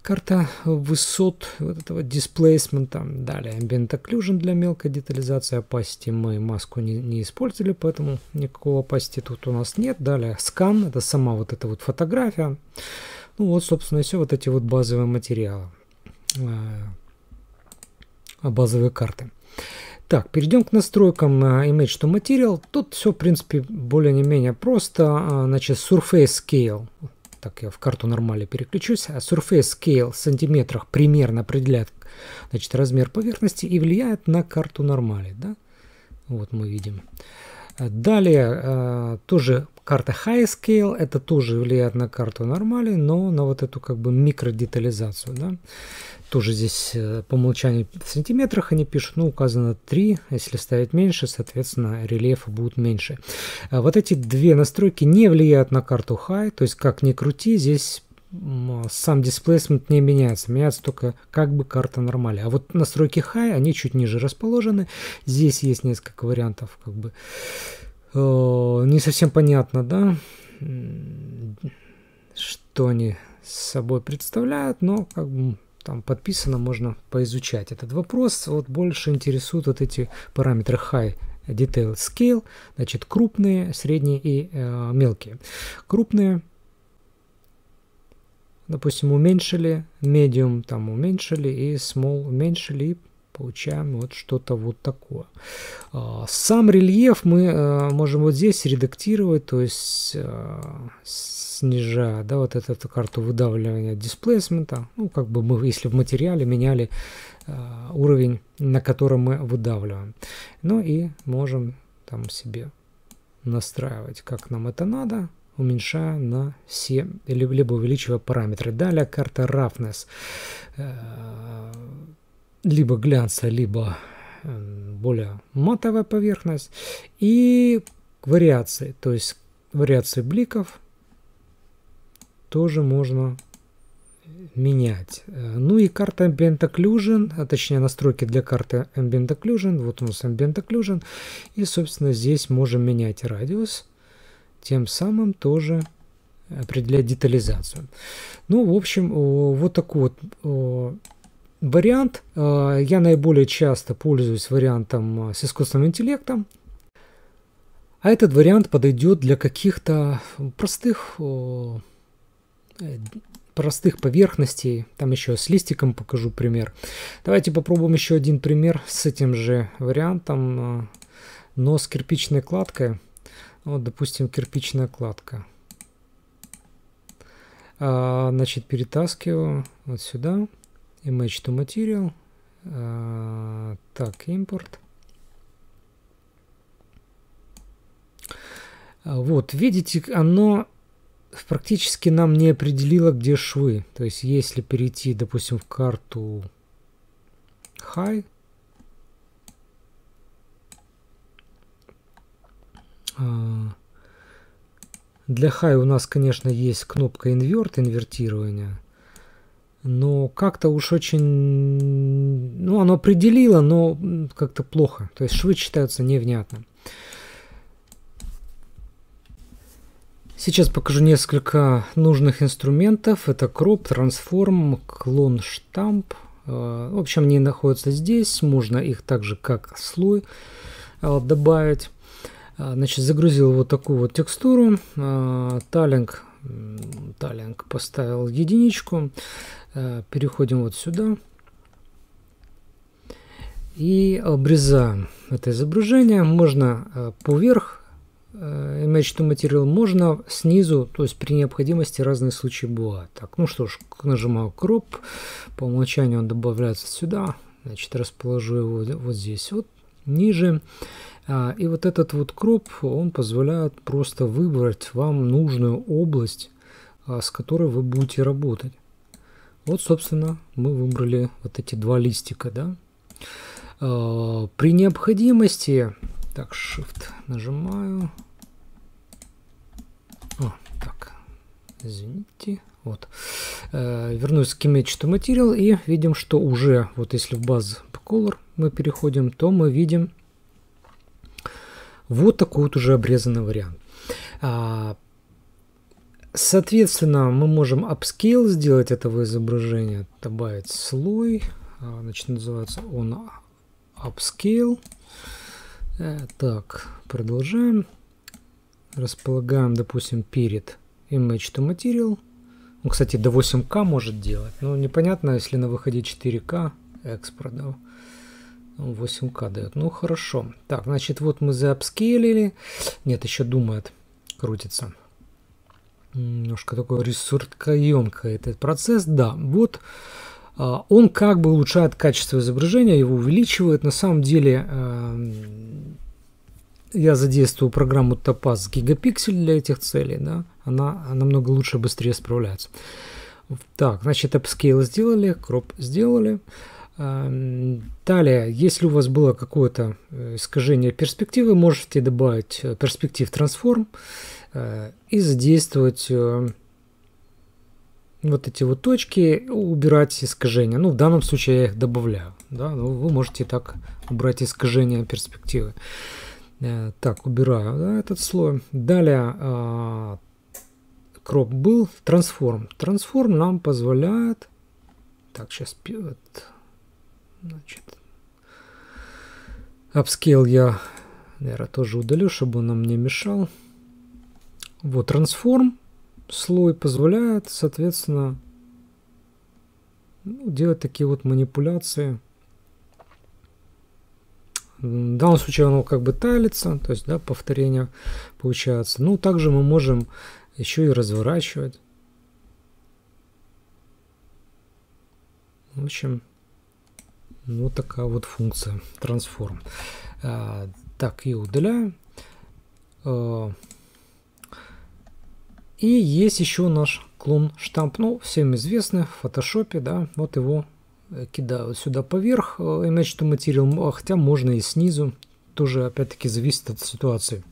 Speaker 1: карта высот вот этого дисплейсмента, далее Ambient Occlusion для мелкой детализации, опасти мы маску не, не использовали, поэтому никакого опасти тут у нас нет, далее скан, это сама вот эта вот фотография, ну вот, собственно, все вот эти вот базовые материалы, а, а базовые карты. Так, перейдем к настройкам на Тут все, в принципе, более-менее просто. А, значит, Surface Scale. Так, я в карту нормали переключусь. Surface Scale в сантиметрах примерно определяет значит, размер поверхности и влияет на карту нормали. Да? Вот мы видим. Далее э, тоже карта High Scale, это тоже влияет на карту нормали, но на вот эту как бы микродетализацию, да. Тоже здесь э, по умолчанию в сантиметрах они пишут, ну, указано 3, если ставить меньше, соответственно, рельефа будет меньше. А вот эти две настройки не влияют на карту High, то есть как ни крути, здесь сам дисплейсмент не меняется, меняется только как бы карта нормали. А вот настройки high, они чуть ниже расположены. Здесь есть несколько вариантов, как бы э, не совсем понятно, да, что они собой представляют, но как бы там подписано, можно поизучать этот вопрос. Вот больше интересуют вот эти параметры high detail scale, значит крупные, средние и э, мелкие. Крупные – допустим, уменьшили, medium там уменьшили и small уменьшили, и получаем вот что-то вот такое. А, сам рельеф мы э, можем вот здесь редактировать, то есть э, снижая, да, вот эту, эту карту выдавливания дисплейсмента, ну, как бы мы, если в материале меняли э, уровень, на котором мы выдавливаем. Ну и можем там себе настраивать, как нам это надо уменьшая на 7, либо увеличивая параметры. Далее карта Roughness, э, либо глянца, либо более матовая поверхность. И вариации, то есть вариации бликов тоже можно менять. Э, ну и карта Ambient Occlusion, а точнее настройки для карты Ambient Occlusion. Вот у нас Ambient Occlusion. И, собственно, здесь можем менять радиус тем самым тоже определять детализацию. Ну, в общем, вот такой вот вариант. Э, я наиболее часто пользуюсь вариантом э, с искусственным интеллектом. А этот вариант подойдет для каких-то простых, э, простых поверхностей. Там еще с листиком покажу пример. Давайте попробуем еще один пример с этим же вариантом, но с кирпичной кладкой. Вот, допустим, кирпичная кладка. А, значит, перетаскиваю вот сюда. Image to Material. А, так, импорт. А, вот, видите, оно практически нам не определило, где швы. То есть, если перейти, допустим, в карту High, А, для хай у нас, конечно, есть кнопка инверт, инвертирование. Но как-то уж очень... Ну, оно определило, но как-то плохо. То есть швы читаются невнятно. Сейчас покажу несколько нужных инструментов. Это crop, transform, clone, штамп. А, в общем, они находятся здесь. Можно их также как слой а, добавить. А, значит, загрузил вот такую вот текстуру. Талинг, талинг поставил единичку. А, переходим вот сюда. И обрезаем это изображение. Можно а, поверх Image to Material можно снизу, то есть при необходимости разные случаи бывают. Так, ну что ж, нажимаю Crop, по умолчанию он добавляется сюда, значит расположу его вот здесь вот ниже. А, и вот этот вот кроп, он позволяет просто выбрать вам нужную область, а, с которой вы будете работать. Вот, собственно, мы выбрали вот эти два листика, да. А, при необходимости, так, Shift нажимаю, а, так, извините, вот, э, вернусь к Image to Material и видим, что уже, вот если в базу Color мы переходим, то мы видим вот такой вот уже обрезанный вариант. А, соответственно, мы можем upscale сделать этого изображения, добавить слой, а, значит, называется он upscale. Э, так, продолжаем. Располагаем, допустим, перед image to material. Ну, кстати, до 8К может делать, но непонятно, если на выходе 4К экспорт. Да? 8К дает. Ну, хорошо. Так, значит, вот мы заапскейлили. Нет, еще думает, крутится. Немножко такой ресурсоемкий этот процесс. Да, вот а, он как бы улучшает качество изображения, его увеличивает. На самом деле эм, я задействую программу Topaz Gigapixel для этих целей. Да? Она намного лучше, и быстрее справляется. Так, значит, upscale сделали, кроп сделали. Uh, Далее, если у вас было какое-то э, искажение перспективы, можете добавить э, перспектив трансформ э, и задействовать вот эти вот точки, убирать искажения. Ну, в данном случае я их добавляю. Да? Ну, вы можете так убрать искажения перспективы. Так, убираю да, этот слой. Далее, а, кроп был, трансформ. Трансформ нам позволяет... Так, сейчас Значит, upscale я, наверное, тоже удалю, чтобы он нам не мешал. Вот, трансформ слой позволяет, соответственно, ну, делать такие вот манипуляции. В данном случае оно как бы талится, то есть, да, повторение получается. Ну, также мы можем еще и разворачивать. В общем, вот такая вот функция transform. А, так, и удаляем. А, и есть еще наш клон штамп. Ну, всем известный в фотошопе, да, вот его э, кидаю сюда поверх image to material, хотя можно и снизу, тоже опять-таки зависит от ситуации.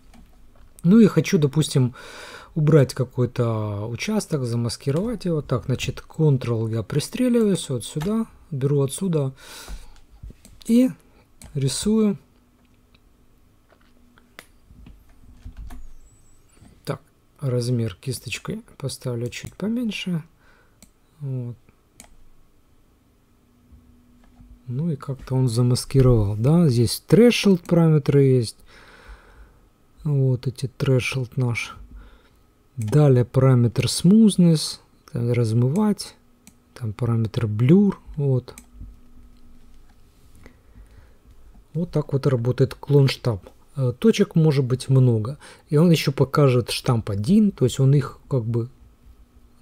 Speaker 1: Ну и хочу, допустим, убрать какой-то участок, замаскировать его. Так, значит, Ctrl я пристреливаюсь вот сюда, беру отсюда и рисую. Так, размер кисточкой поставлю чуть поменьше. Вот. Ну и как-то он замаскировал, да, здесь threshold параметры есть. Вот эти threshold наш. Далее параметр smoothness, размывать, там параметр blur, вот. Вот так вот работает клон штамп. Э, точек может быть много. И он еще покажет штамп 1, то есть он их как бы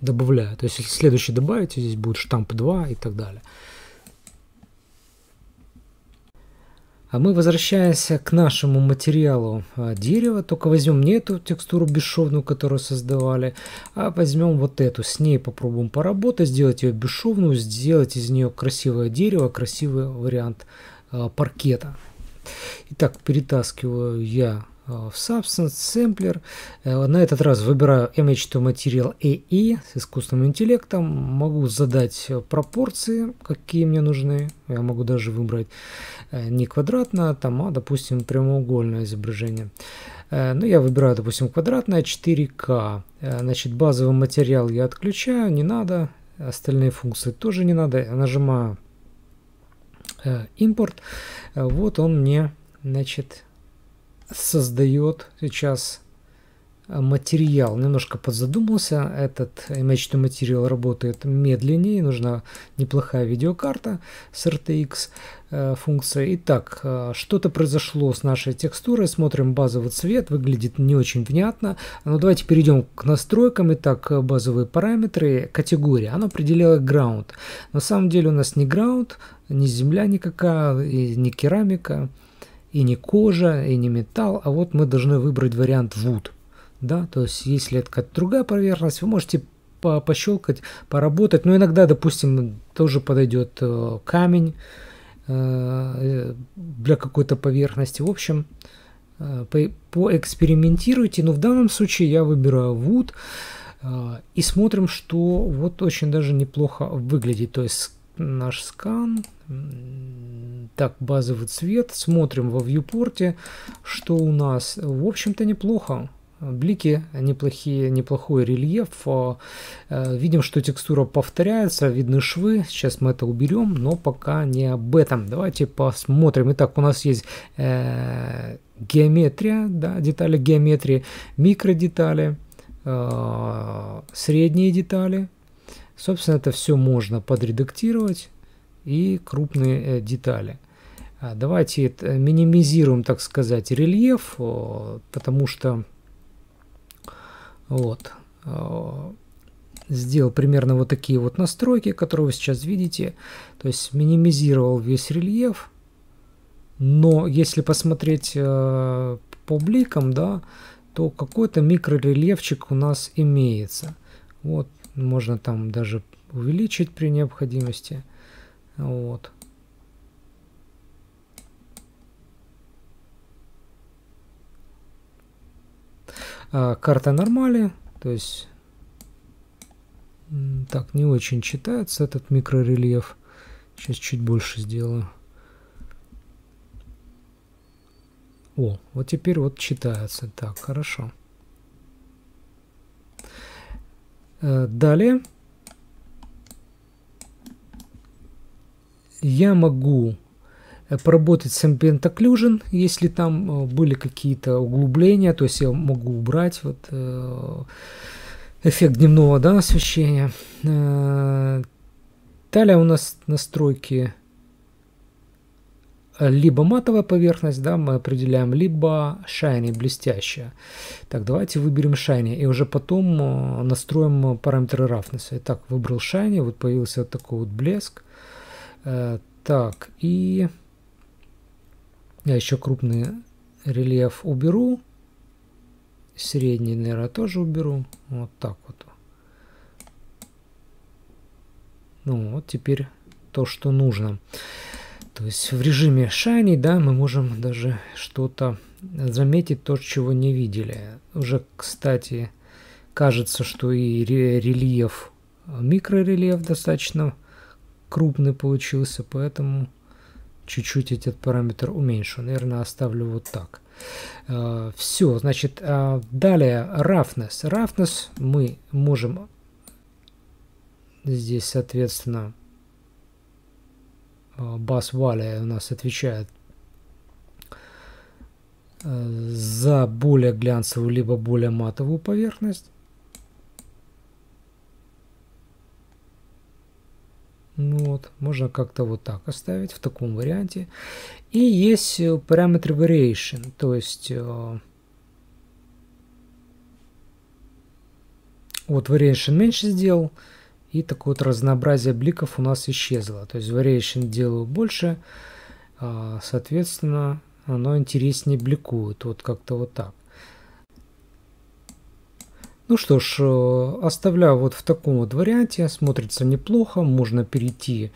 Speaker 1: добавляет. То есть если следующий добавите, здесь будет штамп 2 и так далее. А мы возвращаемся к нашему материалу э, дерева, только возьмем не эту текстуру бесшовную, которую создавали, а возьмем вот эту. С ней попробуем поработать, сделать ее бесшовную, сделать из нее красивое дерево, красивый вариант Э, паркета. Итак, перетаскиваю я э, в Substance Sampler. Э, на этот раз выбираю MH2 Material AE с искусственным интеллектом. Могу задать пропорции, какие мне нужны. Я могу даже выбрать не квадратное, а там, а, допустим, прямоугольное изображение. Но ну, я выбираю, допустим, квадратное 4К. Значит, базовый материал я отключаю, не надо. Остальные функции тоже не надо. Я нажимаю Э, импорт. Э, вот он мне, значит, создает сейчас материал. Немножко подзадумался, этот Image to Material работает медленнее, нужна неплохая видеокарта с RTX э, функцией. Итак, э, что-то произошло с нашей текстурой, смотрим базовый цвет, выглядит не очень внятно. А Но ну, давайте перейдем к настройкам. Итак, э, базовые параметры, категория, она определяла ground. На самом деле у нас не ground, не земля никакая, и не керамика, и не кожа, и не металл, а вот мы должны выбрать вариант wood да, то есть если это какая-то другая поверхность, вы можете по пощелкать, поработать, но иногда, допустим, тоже подойдет э, камень э, э, для какой-то поверхности, в общем, поэкспериментируйте, но в данном случае я выбираю Wood и смотрим, что вот очень даже неплохо выглядит, то есть наш скан. Так, базовый цвет. Смотрим во вьюпорте, что у нас. В общем-то, неплохо блики неплохие, неплохой рельеф. А, э, видим, что текстура повторяется, видны швы. Сейчас мы это уберем, но пока не об этом. Давайте посмотрим. Итак, у нас есть э, геометрия, да, детали геометрии, микродетали, э, средние детали. Собственно, это все можно подредактировать и крупные э, детали. А, давайте э, минимизируем, так сказать, рельеф, потому что вот. А, сделал примерно вот такие вот настройки, которые вы сейчас видите. То есть минимизировал весь рельеф. Но если посмотреть э, по бликам, да, то какой-то микрорельефчик у нас имеется. Вот, можно там даже увеличить при необходимости. Вот. А, карта нормали, то есть... Так, не очень читается этот микрорельеф. Сейчас чуть больше сделаю. О, вот теперь вот читается. Так, хорошо. Э, далее. Я могу Э, поработать с Ambient Occlusion, если там э, были какие-то углубления, то есть я могу убрать вот э, эффект дневного да, освещения. Далее у нас настройки либо матовая поверхность, да, мы определяем, либо shiny, блестящая. Так, давайте выберем shiny и уже потом настроим параметры roughness. Итак, выбрал shiny, вот появился вот такой вот блеск. Так, и я еще крупный рельеф уберу. Средний, наверное, тоже уберу. Вот так вот. Ну, вот теперь то, что нужно. То есть в режиме Shiny, да, мы можем даже что-то заметить, то, чего не видели. Уже, кстати, кажется, что и рельеф, микрорельеф достаточно крупный получился, поэтому чуть-чуть этот параметр уменьшу. Наверное, оставлю вот так. А, Все, значит, а, далее roughness. Roughness мы можем здесь, соответственно, бас Вали у нас отвечает а, за более глянцевую либо более матовую поверхность. Ну вот, Можно как-то вот так оставить в таком варианте. И есть параметр variation, то есть... Вот variation меньше сделал, и такое вот разнообразие бликов у нас исчезло. То есть variation делаю больше, а, соответственно, оно интереснее бликует. Вот как-то вот так. Ну что ж, э, оставляю вот в таком вот варианте, смотрится неплохо, можно перейти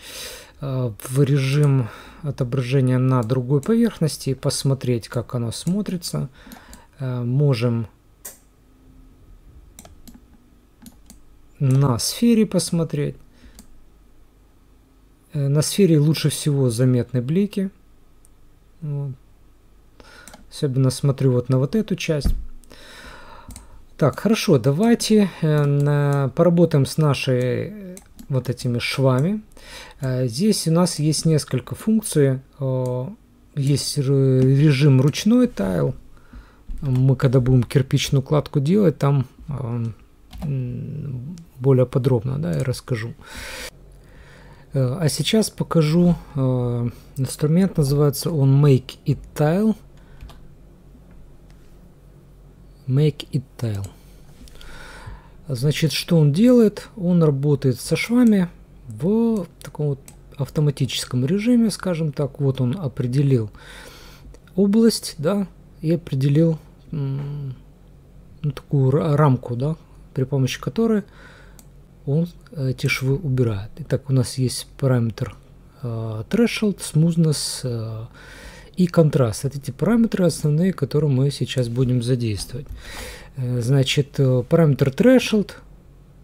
Speaker 1: э, в режим отображения на другой поверхности, и посмотреть, как оно смотрится. Э, можем на сфере посмотреть. На сфере лучше всего заметны блики. Вот. Особенно смотрю вот на вот эту часть. Так, хорошо, давайте э, поработаем с нашей э, вот этими швами. Э, здесь у нас есть несколько функций. Э, есть режим ручной тайл. Мы когда будем кирпичную кладку делать, там э, более подробно да, я расскажу. Э, а сейчас покажу инструмент, называется он Make It Tile. Make it tile. Значит, что он делает? Он работает со швами в таком вот автоматическом режиме, скажем так. Вот он определил область, да, и определил ну, такую рамку, да, при помощи которой он эти швы убирает. Итак, у нас есть параметр э, threshold, smoothness, э, и контраст. Это эти параметры основные, которые мы сейчас будем задействовать. Э, значит, э, параметр threshold,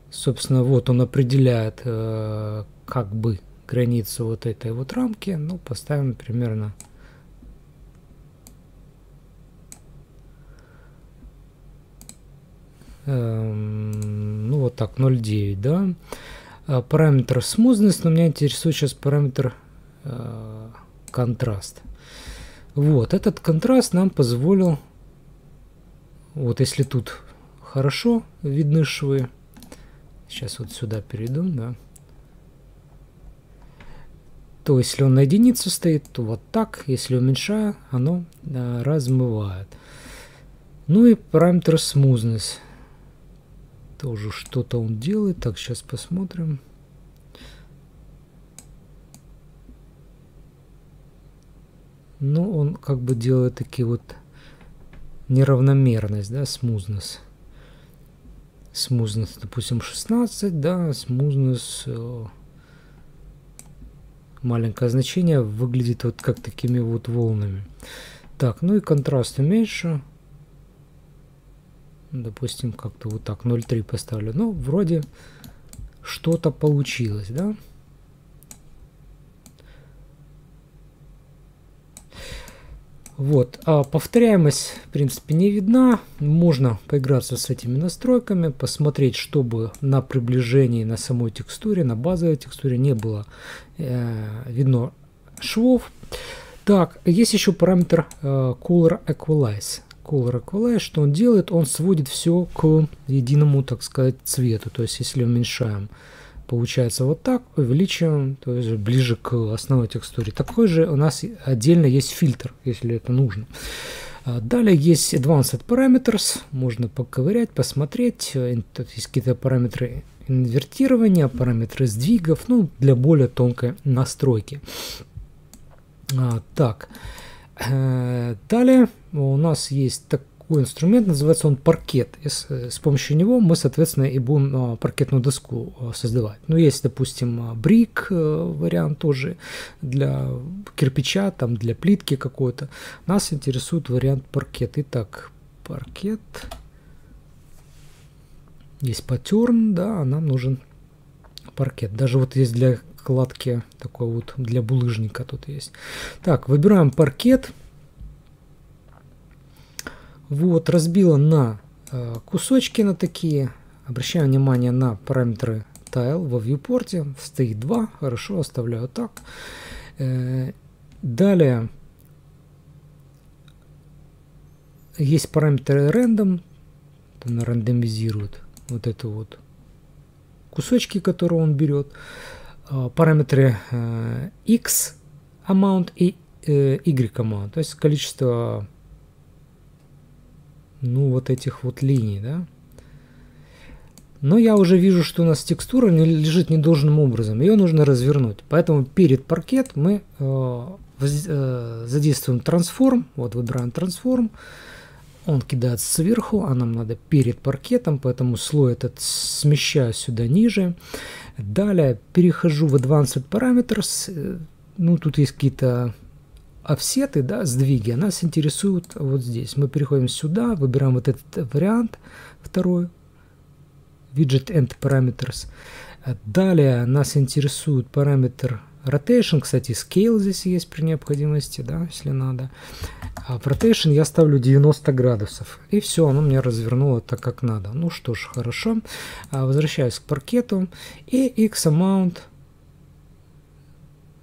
Speaker 1: собственно, вот он определяет э, как бы границу вот этой вот рамки. Ну, поставим примерно эм, ну вот так 0.9 да параметр смузность но меня интересует сейчас параметр э, контраст вот, этот контраст нам позволил, вот если тут хорошо видны швы, сейчас вот сюда перейду, да, то если он на единице стоит, то вот так, если уменьшаю, оно а, размывает. Ну и параметр смузнес. Тоже что-то он делает. Так, сейчас посмотрим. Ну он как бы делает такие вот неравномерность, да, смузнес. Смузнес, допустим, 16, да, смузнес э, маленькое значение выглядит вот как такими вот волнами. Так, ну и контраст уменьшу. Допустим, как-то вот так 0,3 поставлю. Ну, вроде что-то получилось, да? Вот, а повторяемость, в принципе, не видна. Можно поиграться с этими настройками, посмотреть, чтобы на приближении, на самой текстуре, на базовой текстуре не было э, видно швов. Так, есть еще параметр э, Color Equalize. Color Equalize, что он делает? Он сводит все к единому, так сказать, цвету. То есть, если уменьшаем получается вот так, увеличиваем, то есть ближе к основной текстуре. Такой же у нас отдельно есть фильтр, если это нужно. А далее есть Advanced Parameters, можно поковырять, посмотреть, тут есть какие-то параметры инвертирования, параметры сдвигов, ну, для более тонкой настройки. А, так, э, далее у нас есть такой такой инструмент, называется он паркет. И с, с помощью него мы, соответственно, и будем а, паркетную доску а, создавать. Ну, есть, допустим, а, брик э, вариант тоже для кирпича, там для плитки какой-то. Нас интересует вариант паркет. Итак, паркет. Есть паттерн, да, нам нужен паркет. Даже вот есть для кладки такой вот, для булыжника тут есть. Так, выбираем паркет. Паркет. Вот, разбила на э, кусочки на такие. Обращаю внимание на параметры tile во вьюпорте. Стоит 2, хорошо, оставляю так. Э, далее есть параметры рандом. Она рандомизирует вот это вот кусочки, которые он берет. Э, параметры x amount и y amount, то есть количество ну, вот этих вот линий, да. Но я уже вижу, что у нас текстура не лежит недолжным образом, ее нужно развернуть. Поэтому перед паркет мы э, э, задействуем трансформ, вот выбираем трансформ, он кидается сверху, а нам надо перед паркетом, поэтому слой этот смещаю сюда ниже. Далее перехожу в Advanced Parameters, э, ну тут есть какие-то офсеты, а да, сдвиги, нас интересуют вот здесь. Мы переходим сюда, выбираем вот этот вариант, второй, widget end parameters. Далее нас интересует параметр rotation, кстати, scale здесь есть при необходимости, да, если надо. А в rotation я ставлю 90 градусов, и все, оно меня развернуло так, как надо. Ну что ж, хорошо. А возвращаюсь к паркету, и x amount –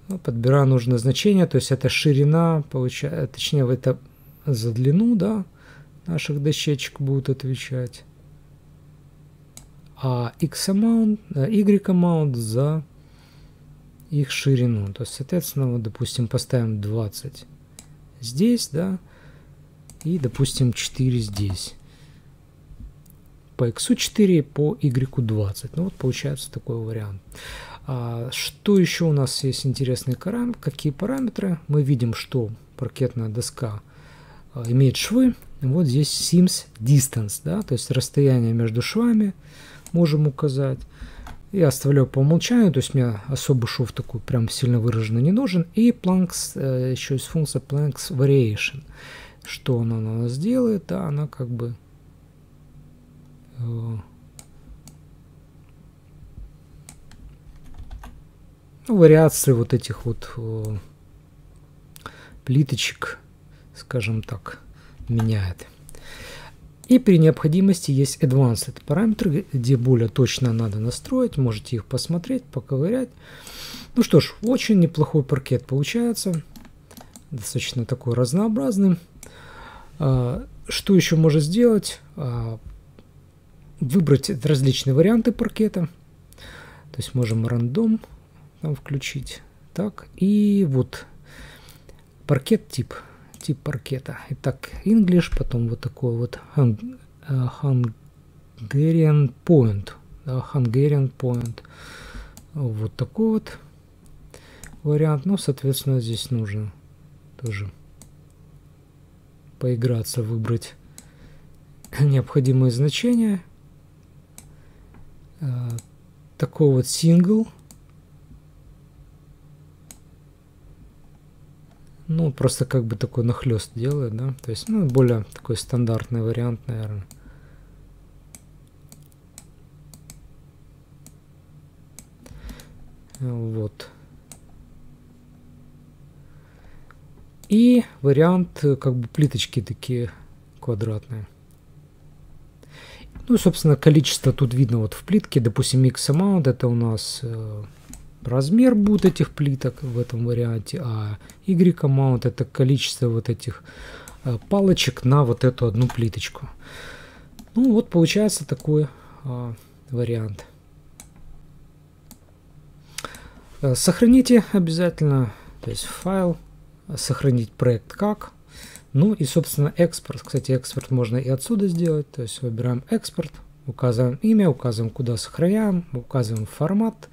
Speaker 1: ну, подбираю нужное значение, то есть это ширина, получается, э, точнее, это за длину, да, наших дощечек будут отвечать. А X amount, Y amount за их ширину. То есть, соответственно, вот, допустим, поставим 20 здесь, да, и, допустим, 4 здесь. По X 4, по Y 20. Ну, вот получается такой вариант. А, что еще у нас есть интересный парам? Какие параметры? Мы видим, что паркетная доска а, имеет швы. Вот здесь sims distance, да, то есть расстояние между швами можем указать. Я оставляю по умолчанию, то есть мне особый шов такой прям сильно выраженный не нужен. И Planks э, еще есть функция Planks Variation. Что она у нас делает? Да, она как бы э, ну, вариации вот этих вот э, плиточек, скажем так, меняет. И при необходимости есть advanced параметры, где более точно надо настроить. Можете их посмотреть, поковырять. Ну что ж, очень неплохой паркет получается. Достаточно такой разнообразный. А, что еще можно сделать? А, выбрать различные варианты паркета. То есть можем рандом там включить. Так, и вот паркет тип, тип паркета. Итак, English, потом вот такой вот э, Hungarian Point. Да, Hungarian Point. Вот такой вот вариант. Ну, соответственно, здесь нужно тоже поиграться, выбрать необходимые значения. Э, такой вот сингл Ну, просто как бы такой нахлест делает, да? То есть, ну, более такой стандартный вариант, наверное. Вот. И вариант как бы плиточки такие квадратные. Ну, собственно, количество тут видно вот в плитке. Допустим, mix amount это у нас э, размер будет этих плиток в этом варианте, а Y amount это количество вот этих э, палочек на вот эту одну плиточку. Ну вот получается такой а, вариант. Э, сохраните обязательно, то есть файл, сохранить проект как. Ну и собственно экспорт. Кстати, экспорт можно и отсюда сделать. То есть выбираем экспорт, указываем имя, указываем куда сохраняем, указываем формат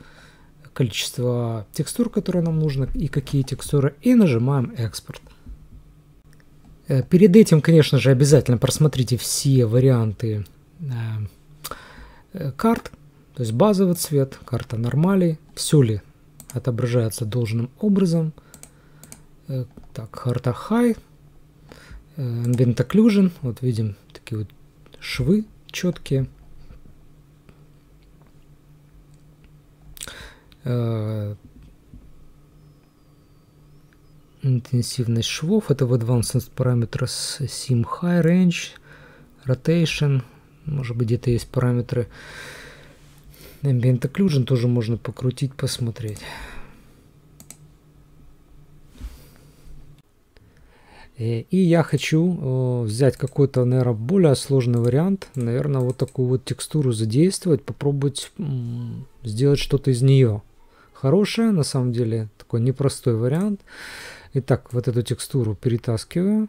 Speaker 1: количество текстур, которые нам нужно, и какие текстуры, и нажимаем экспорт. Э, перед этим, конечно же, обязательно просмотрите все варианты э, э, карт, то есть базовый цвет, карта нормали, все ли отображается должным образом. Так, карта high, ambient occlusion, вот видим такие вот швы четкие. Э, интенсивность швов, это в Advanced Parameters Sim High Range, Rotation, может быть где-то есть параметры Ambient Occlusion, тоже можно покрутить, посмотреть. Э, и я хочу э, взять какой-то, наверное, более сложный вариант. Наверное, вот такую вот текстуру задействовать, попробовать сделать что-то из нее хорошая, на самом деле такой непростой вариант. Итак, вот эту текстуру перетаскиваю,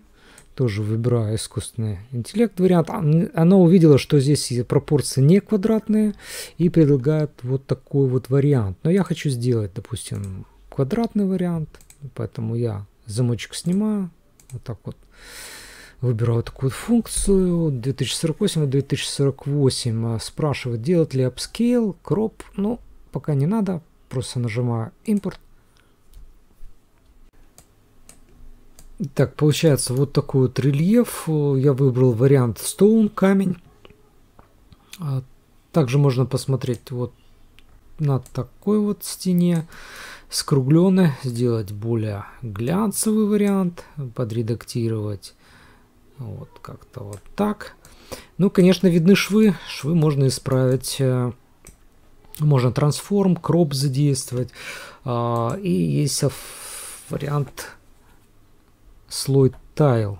Speaker 1: тоже выбираю искусственный интеллект вариант. Она увидела, что здесь пропорции не квадратные и предлагает вот такой вот вариант. Но я хочу сделать, допустим, квадратный вариант, поэтому я замочек снимаю, вот так вот выбираю такую функцию 2048-2048 а, спрашивает делать ли upscale crop. ну пока не надо просто нажимаю импорт. Так, получается вот такой вот рельеф. Я выбрал вариант Stone, камень. А, также можно посмотреть вот на такой вот стене. Скругленный, сделать более глянцевый вариант, подредактировать вот как-то вот так. Ну, конечно, видны швы. Швы можно исправить э, можно трансформ, кроп задействовать. А, и есть вариант слой тайл.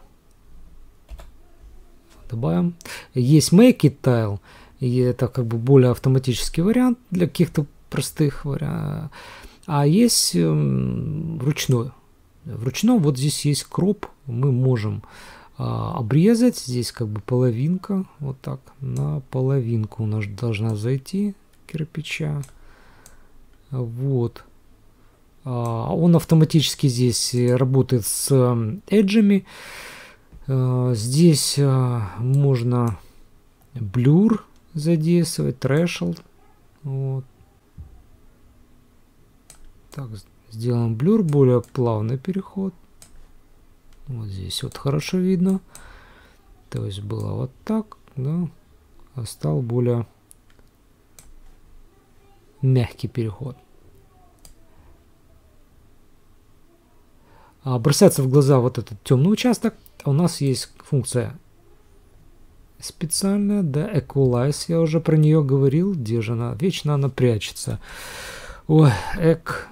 Speaker 1: Добавим. Есть make it tile. И это как бы более автоматический вариант для каких-то простых вариантов. А есть вручную. Эм, вручную вот здесь есть кроп. Мы можем а, обрезать. Здесь как бы половинка. Вот так. На половинку у нас должна зайти кирпича. Вот. А, он автоматически здесь э, работает с эджами. А, здесь а, можно блюр задействовать, threshold, Вот. Так, сделаем блюр, более плавный переход. Вот здесь вот хорошо видно. То есть было вот так, да, а стал более мягкий переход. А бросается в глаза вот этот темный участок. У нас есть функция специальная, да, Equalize, я уже про нее говорил, где же она, вечно она прячется. Ой, эк,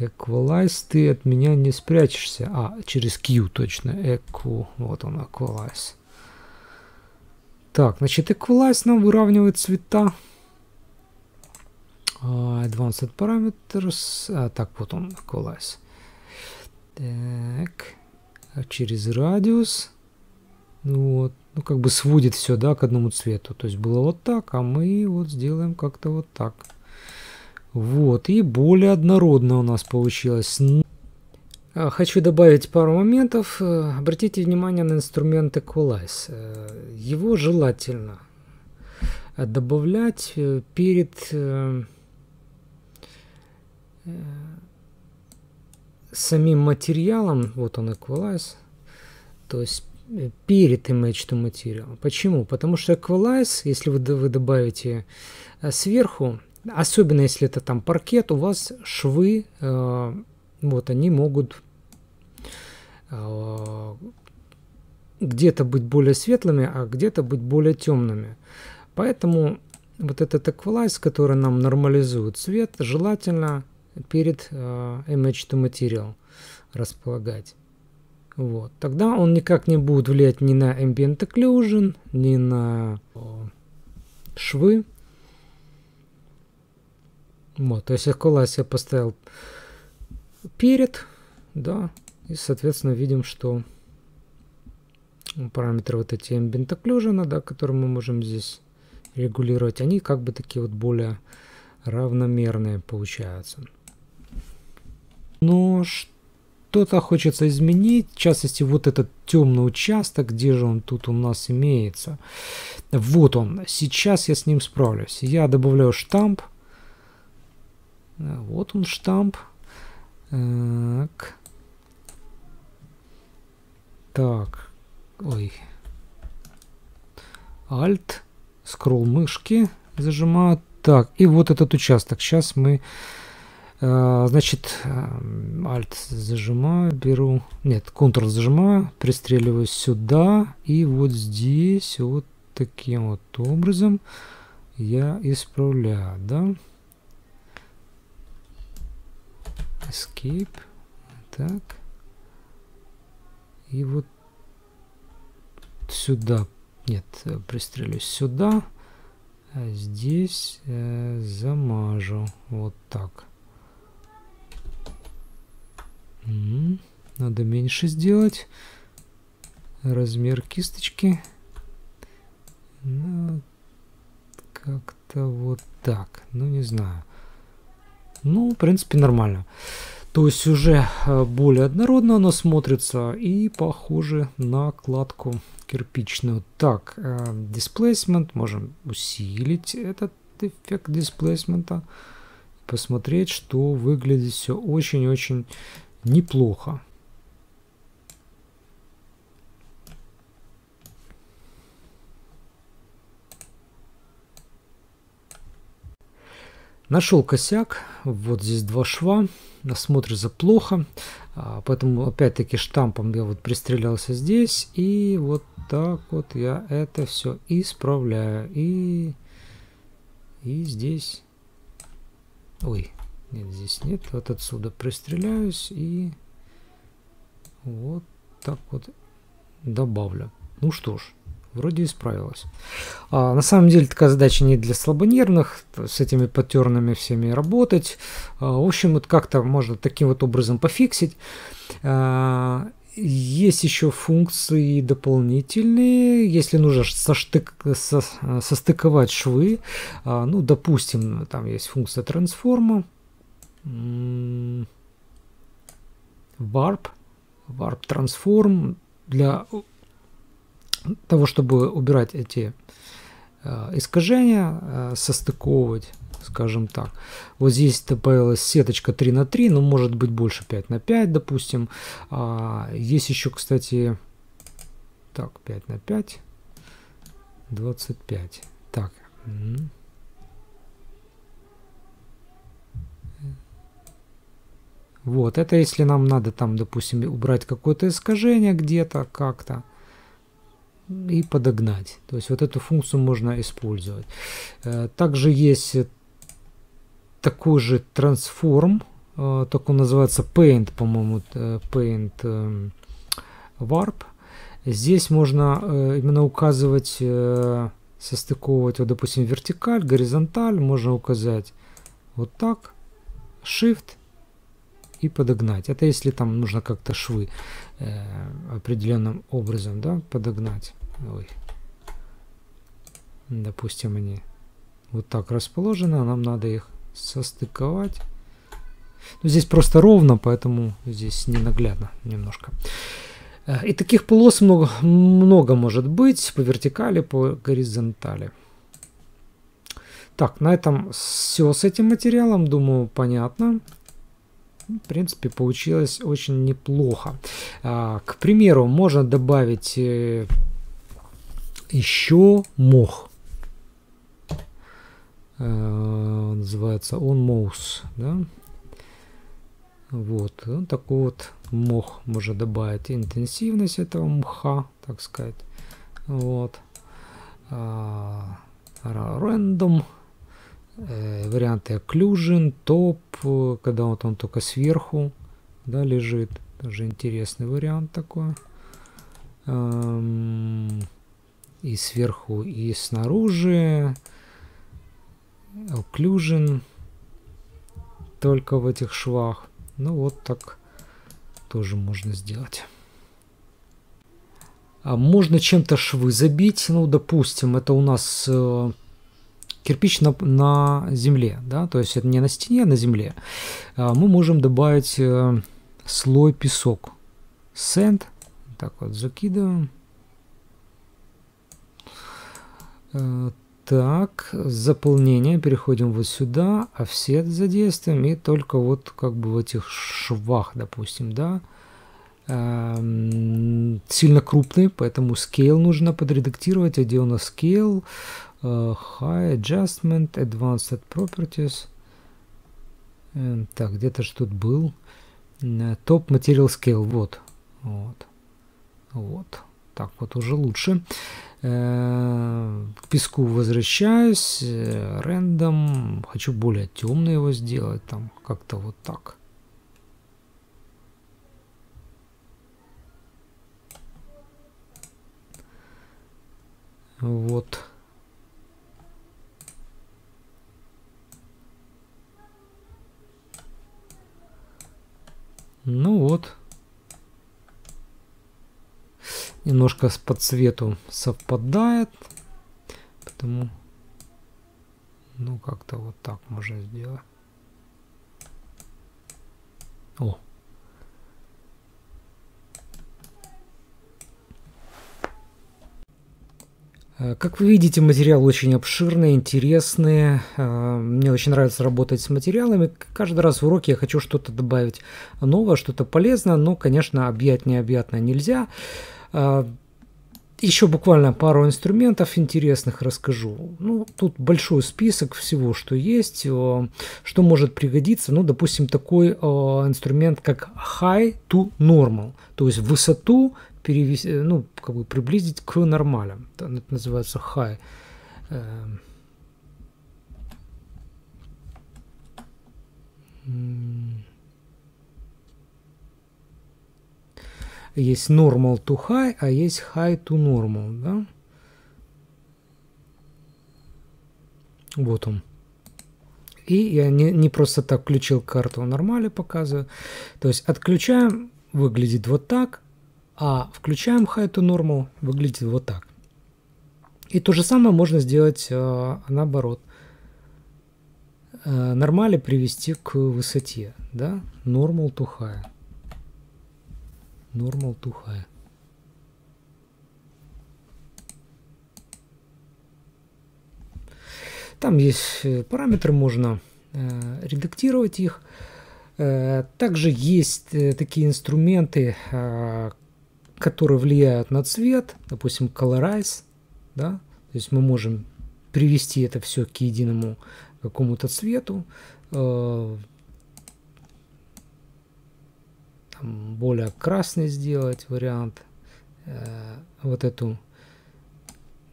Speaker 1: Equalize ты от меня не спрячешься. А, через Q точно. Equ. Вот он, Equalize. Так, значит, Equalize нам выравнивает цвета. А, Advanced Parameters. А, так, вот он, Equalize. Так. А через радиус. Ну вот. Ну, как бы сводит все, да, к одному цвету. То есть было вот так, а мы вот сделаем как-то вот так. Вот, и более однородно у нас получилось. А, хочу добавить пару моментов. Э, обратите внимание на инструмент Equalize. Э, его желательно добавлять э, перед самим материалом. Вот он Equalize. То есть перед image to material. Почему? Потому что Equalize, если вы, вы добавите сверху, Особенно если это там паркет, у вас швы, э, вот они могут э, где-то быть более светлыми, а где-то быть более темными. Поэтому вот этот эквалайз, который нам нормализует цвет, желательно перед э, image to material располагать. Вот. Тогда он никак не будет влиять ни на ambient occlusion, ни на э, швы. Вот, то есть SQLS я поставил перед, да, и, соответственно, видим, что параметры вот эти ambient occlusion, да, которые мы можем здесь регулировать, они как бы такие вот более равномерные получаются. Но что-то хочется изменить, в частности, вот этот темный участок, где же он тут у нас имеется. Вот он, сейчас я с ним справлюсь. Я добавляю штамп, вот он штамп. Так. Так. Ой. Alt. Скролл мышки зажимаю. Так, и вот этот участок. Сейчас мы... Э, значит, э, Alt зажимаю, беру... Нет, Ctrl зажимаю, пристреливаю сюда. И вот здесь вот таким вот образом я исправляю, да? Escape. Так. И вот сюда. Нет, э, пристрелюсь сюда. А здесь э, замажу. Вот так. надо меньше сделать. Размер кисточки. Ну, как-то вот так. Ну, не знаю. Ну, в принципе, нормально. То есть уже э, более однородно оно смотрится и похоже на кладку кирпичную. Так, э, displacement можем усилить этот эффект дисплейсмента. Посмотреть, что выглядит все очень-очень неплохо. Нашел косяк, вот здесь два шва, смотрится плохо, а, поэтому опять-таки штампом я вот пристрелялся здесь, и вот так вот я это все исправляю, и, и здесь, ой, нет, здесь нет, вот отсюда пристреляюсь, и вот так вот добавлю. Ну что ж, вроде исправилась. А, на самом деле такая задача не для слабонервных, с этими паттернами всеми работать. А, в общем, вот как-то можно таким вот образом пофиксить. А, есть еще функции дополнительные, если нужно соштык, со, состыковать швы. А, ну, допустим, там есть функция трансформа. Warp, Warp Transform для того, чтобы убирать эти э, искажения, э, состыковывать, скажем так. Вот здесь добавилась сеточка 3 на 3, но ну, может быть больше 5 на 5, допустим. А, есть еще, кстати, так, 5 на 5, 25. Так. Вот, это если нам надо там, допустим, убрать какое-то искажение где-то, как-то и подогнать. То есть вот эту функцию можно использовать. Э, также есть такой же трансформ, э, так он называется Paint, по-моему, э, Paint Warp. Здесь можно именно указывать, состыковывать, вот, допустим, вертикаль, горизонталь, можно указать вот так, Shift, и подогнать. Это если там нужно как-то швы э, определенным образом да, подогнать. Ой. Допустим, они вот так расположены, а нам надо их состыковать. Но ну, здесь просто ровно, поэтому здесь ненаглядно немножко. Э, и таких полос много, много может быть по вертикали, по горизонтали. Так, на этом все с этим материалом, думаю, понятно в принципе, получилось очень неплохо. А, к примеру, можно добавить э, еще мох. Э, называется он моус. Да? Вот, он такой вот мох можно добавить. Интенсивность этого мха, так сказать. Вот. А, рандом. Uh, Э, варианты occlusion, топ, э, когда вот он только сверху да, лежит. Тоже интересный вариант такой. Эм, и сверху, и снаружи. Occlusion только в этих швах. Ну вот так тоже можно сделать. А можно чем-то швы забить. Ну, допустим, это у нас э, кирпич на, на земле, да, то есть это не на стене, а на земле, а, мы можем добавить э, слой песок. Sand, так вот, закидываем. Э, так, заполнение, переходим вот сюда, А все задействуем, и только вот как бы в этих швах, допустим, да, эм, сильно крупный, поэтому scale нужно подредактировать. А где у нас scale? Э, high Adjustment, Advanced Properties. Так, где-то же тут был. Э, top Material Scale, вот. Вот. Вот. Так вот уже лучше. Э, к песку возвращаюсь. Рендом. Хочу более темно его сделать. Там как-то вот так. Вот. немножко по цвету совпадает. поэтому, ну как-то вот так можно сделать. О. Э, как вы видите, материал очень обширный, интересный. Э, мне очень нравится работать с материалами. Каждый раз в уроке я хочу что-то добавить новое, что-то полезное, но, конечно, объять необъятно нельзя. А, Еще буквально пару инструментов интересных расскажу. Ну, тут большой список всего, что есть, что может пригодиться. Ну, допустим, такой инструмент, как high to normal, то есть высоту перевести, ну, как бы приблизить к нормалям. Это называется high. Mm. Есть normal to high, а есть high to normal, да? Вот он. И я не, не просто так включил карту нормали, показываю. То есть отключаем, выглядит вот так, а включаем high to normal, выглядит вот так. И то же самое можно сделать э, наоборот. Э, нормали привести к высоте, да, normal to high normal to high. Там есть э, параметры, можно э, редактировать их. Э, также есть э, такие инструменты, э, которые влияют на цвет, допустим, Colorize, да, то есть мы можем привести это все к единому какому-то цвету, э, там, более красный сделать вариант, э, вот эту,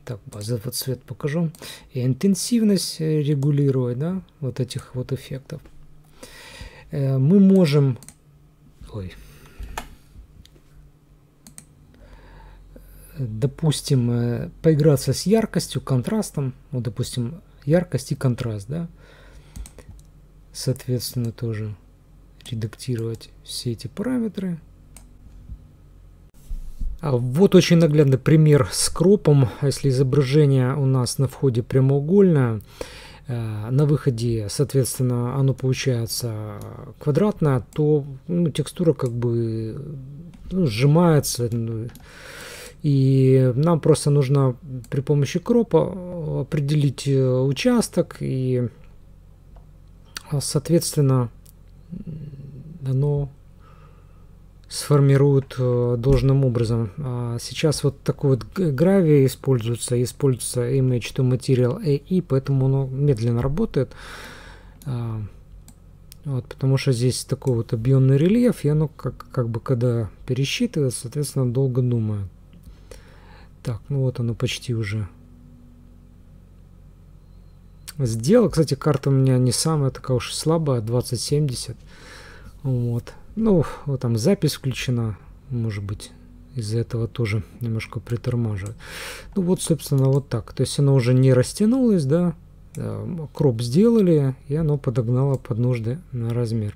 Speaker 1: так, базовый цвет покажу, и интенсивность э, регулировать, да, вот этих вот эффектов. Э, мы можем, ой, допустим, э, поиграться с яркостью, контрастом, вот, допустим, яркость и контраст, да, соответственно, тоже редактировать все эти параметры. А вот очень наглядный пример с кропом. Если изображение у нас на входе прямоугольное, э, на выходе, соответственно, оно получается квадратное, то ну, текстура как бы ну, сжимается. Ну, и нам просто нужно при помощи кропа определить э, участок и, соответственно, оно сформируют э, должным образом. А сейчас вот такой вот гравий используется, используется Image to Material AI, поэтому оно медленно работает. А, вот, потому что здесь такой вот объемный рельеф, и оно как, как бы когда пересчитывает, соответственно, долго думает. Так, ну вот оно почти уже сделал. Кстати, карта у меня не самая такая уж слабая, 2070. Вот. Ну, вот там запись включена, может быть, из-за этого тоже немножко притормаживает. Ну вот, собственно, вот так. То есть оно уже не растянулось, да, э, кроп сделали, и оно подогнало под нужды на размер.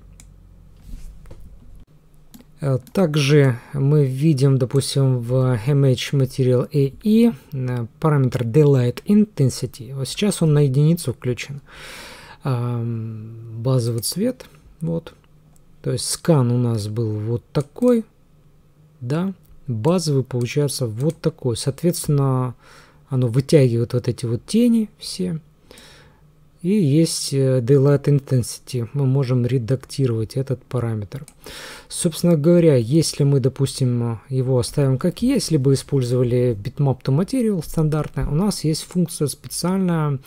Speaker 1: Э, также мы видим, допустим, в MH Material AE э, параметр Daylight Intensity. Вот сейчас он на единицу включен. Базовый цвет. Вот. То есть скан у нас был вот такой. Да. Базовый получается вот такой. Соответственно, оно вытягивает вот эти вот тени все. И есть э, Daylight Intensity. Мы можем редактировать этот параметр. Собственно говоря, если мы, допустим, его оставим как есть, либо использовали bitmap to material стандартная, у нас есть функция специальная,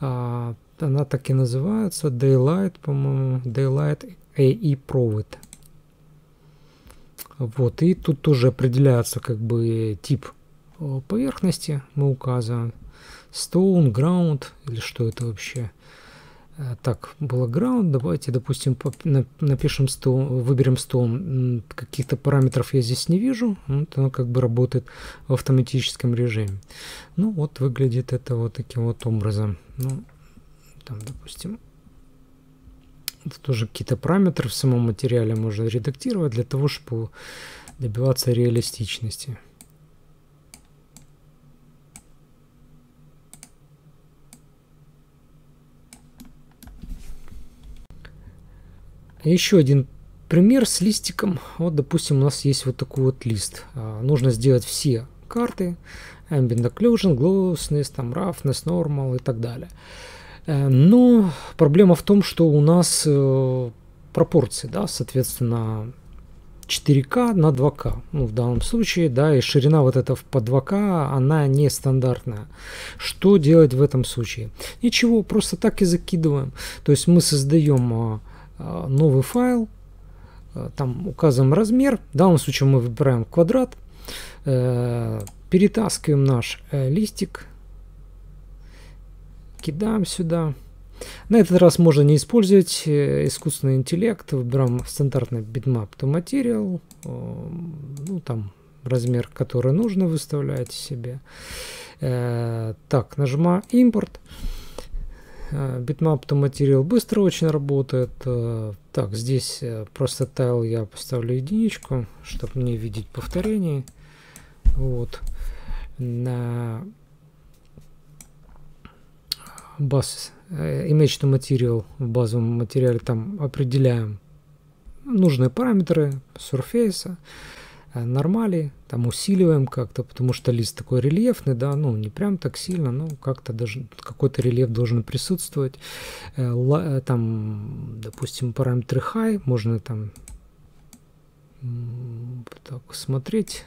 Speaker 1: она так и называется, Daylight, по-моему, Daylight AE Provide. Вот, и тут тоже определяется как бы тип э, поверхности мы указываем. Stone, Ground, или что это вообще? Э, так, было Ground, давайте, допустим, напишем Stone, выберем Stone. Каких-то параметров я здесь не вижу, вот оно как бы работает в автоматическом режиме. Ну вот, выглядит это вот таким вот образом. Ну, там, допустим, это тоже какие-то параметры в самом материале можно редактировать для того, чтобы добиваться реалистичности. Еще один пример с листиком. Вот, допустим, у нас есть вот такой вот лист. А, нужно сделать все карты. Ambient Occlusion, Glossiness, там, Roughness, Normal и так далее. Э, но проблема в том, что у нас э, пропорции, да, соответственно, 4К на 2К, ну, в данном случае, да, и ширина вот эта по 2К, она нестандартная Что делать в этом случае? Ничего, просто так и закидываем. То есть мы создаем а, Э, новый файл, э, там указываем размер, в данном случае мы выбираем квадрат, э, перетаскиваем наш листик, кидаем сюда. На этот раз можно не использовать искусственный интеллект, выбираем стандартный bitmap to material, ну там размер, который нужно, выставлять себе. Так, нажимаю импорт. Import Bitmap to Material быстро очень работает. Э, так, здесь э, просто тайл я поставлю единичку, чтобы не видеть повторений. Вот. На баз э, image to material в базовом материале там определяем нужные параметры сурфейса. Э, нормали, там усиливаем как-то, потому что лист такой рельефный, да, ну не прям так сильно, но как-то даже какой-то рельеф должен присутствовать. Э, э, там, допустим, параметры high, можно там так, смотреть,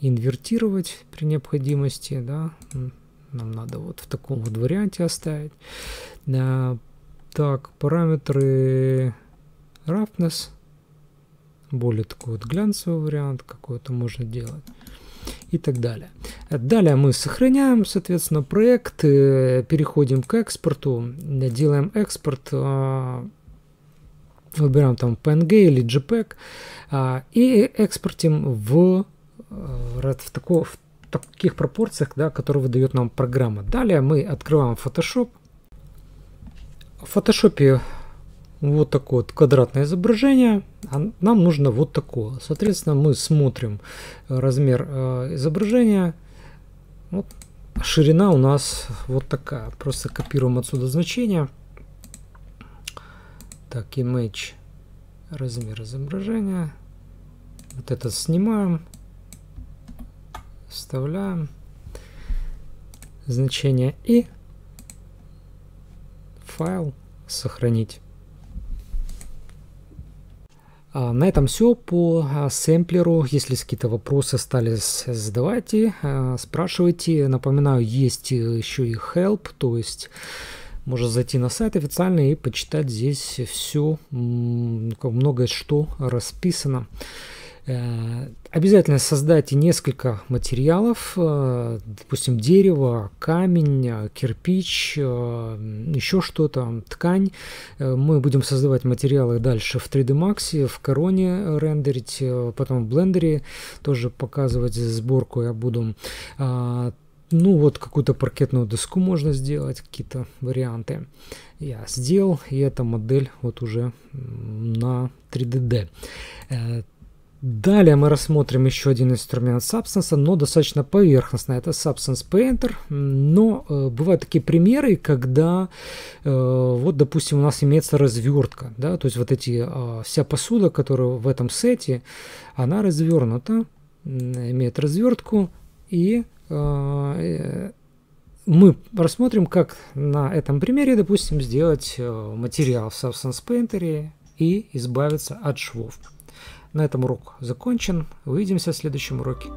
Speaker 1: инвертировать при необходимости, да, нам надо вот в таком вот варианте оставить. Так, параметры roughness – более такой вот глянцевый вариант какой-то можно делать и так далее. Далее мы сохраняем, соответственно, проект, э, переходим к экспорту, э, делаем экспорт, э, выбираем там PNG или JPEG e и экспортим в, в, такой, в таких пропорциях, да, которые выдает нам программа. Далее мы открываем Photoshop. В Photoshop вот такое вот квадратное изображение, а нам нужно вот такое. Соответственно, мы смотрим э, размер э, изображения. Вот, ширина у нас вот такая. Просто копируем отсюда значение. Так, image, размер изображения. Вот это снимаем, вставляем значение и файл сохранить. А, на этом все по а, сэмплеру. Если какие-то вопросы остались, задавайте, а, спрашивайте. Напоминаю, есть еще и help, то есть можно зайти на сайт официальный и почитать здесь все, ну, многое что расписано. Э, обязательно создайте несколько материалов, э, допустим, дерево, камень, э, кирпич, еще что-то, ткань. Мы будем создавать материалы дальше в 3D Max, в Короне рендерить, потом в блендере тоже показывать сборку я буду. А, ну вот какую-то паркетную доску можно сделать, какие-то варианты я сделал, и эта модель вот уже на 3DD. Далее мы рассмотрим еще один инструмент Substance, но достаточно поверхностно. Это Substance Painter. Но э, бывают такие примеры, когда, э, вот, допустим, у нас имеется развертка. Да? То есть вот эти, э, вся посуда, которая в этом сете, она развернута, имеет развертку. И э, э, мы рассмотрим, как на этом примере, допустим, сделать э, материал в Substance Painter и избавиться от швов. На этом урок закончен. Увидимся в следующем уроке.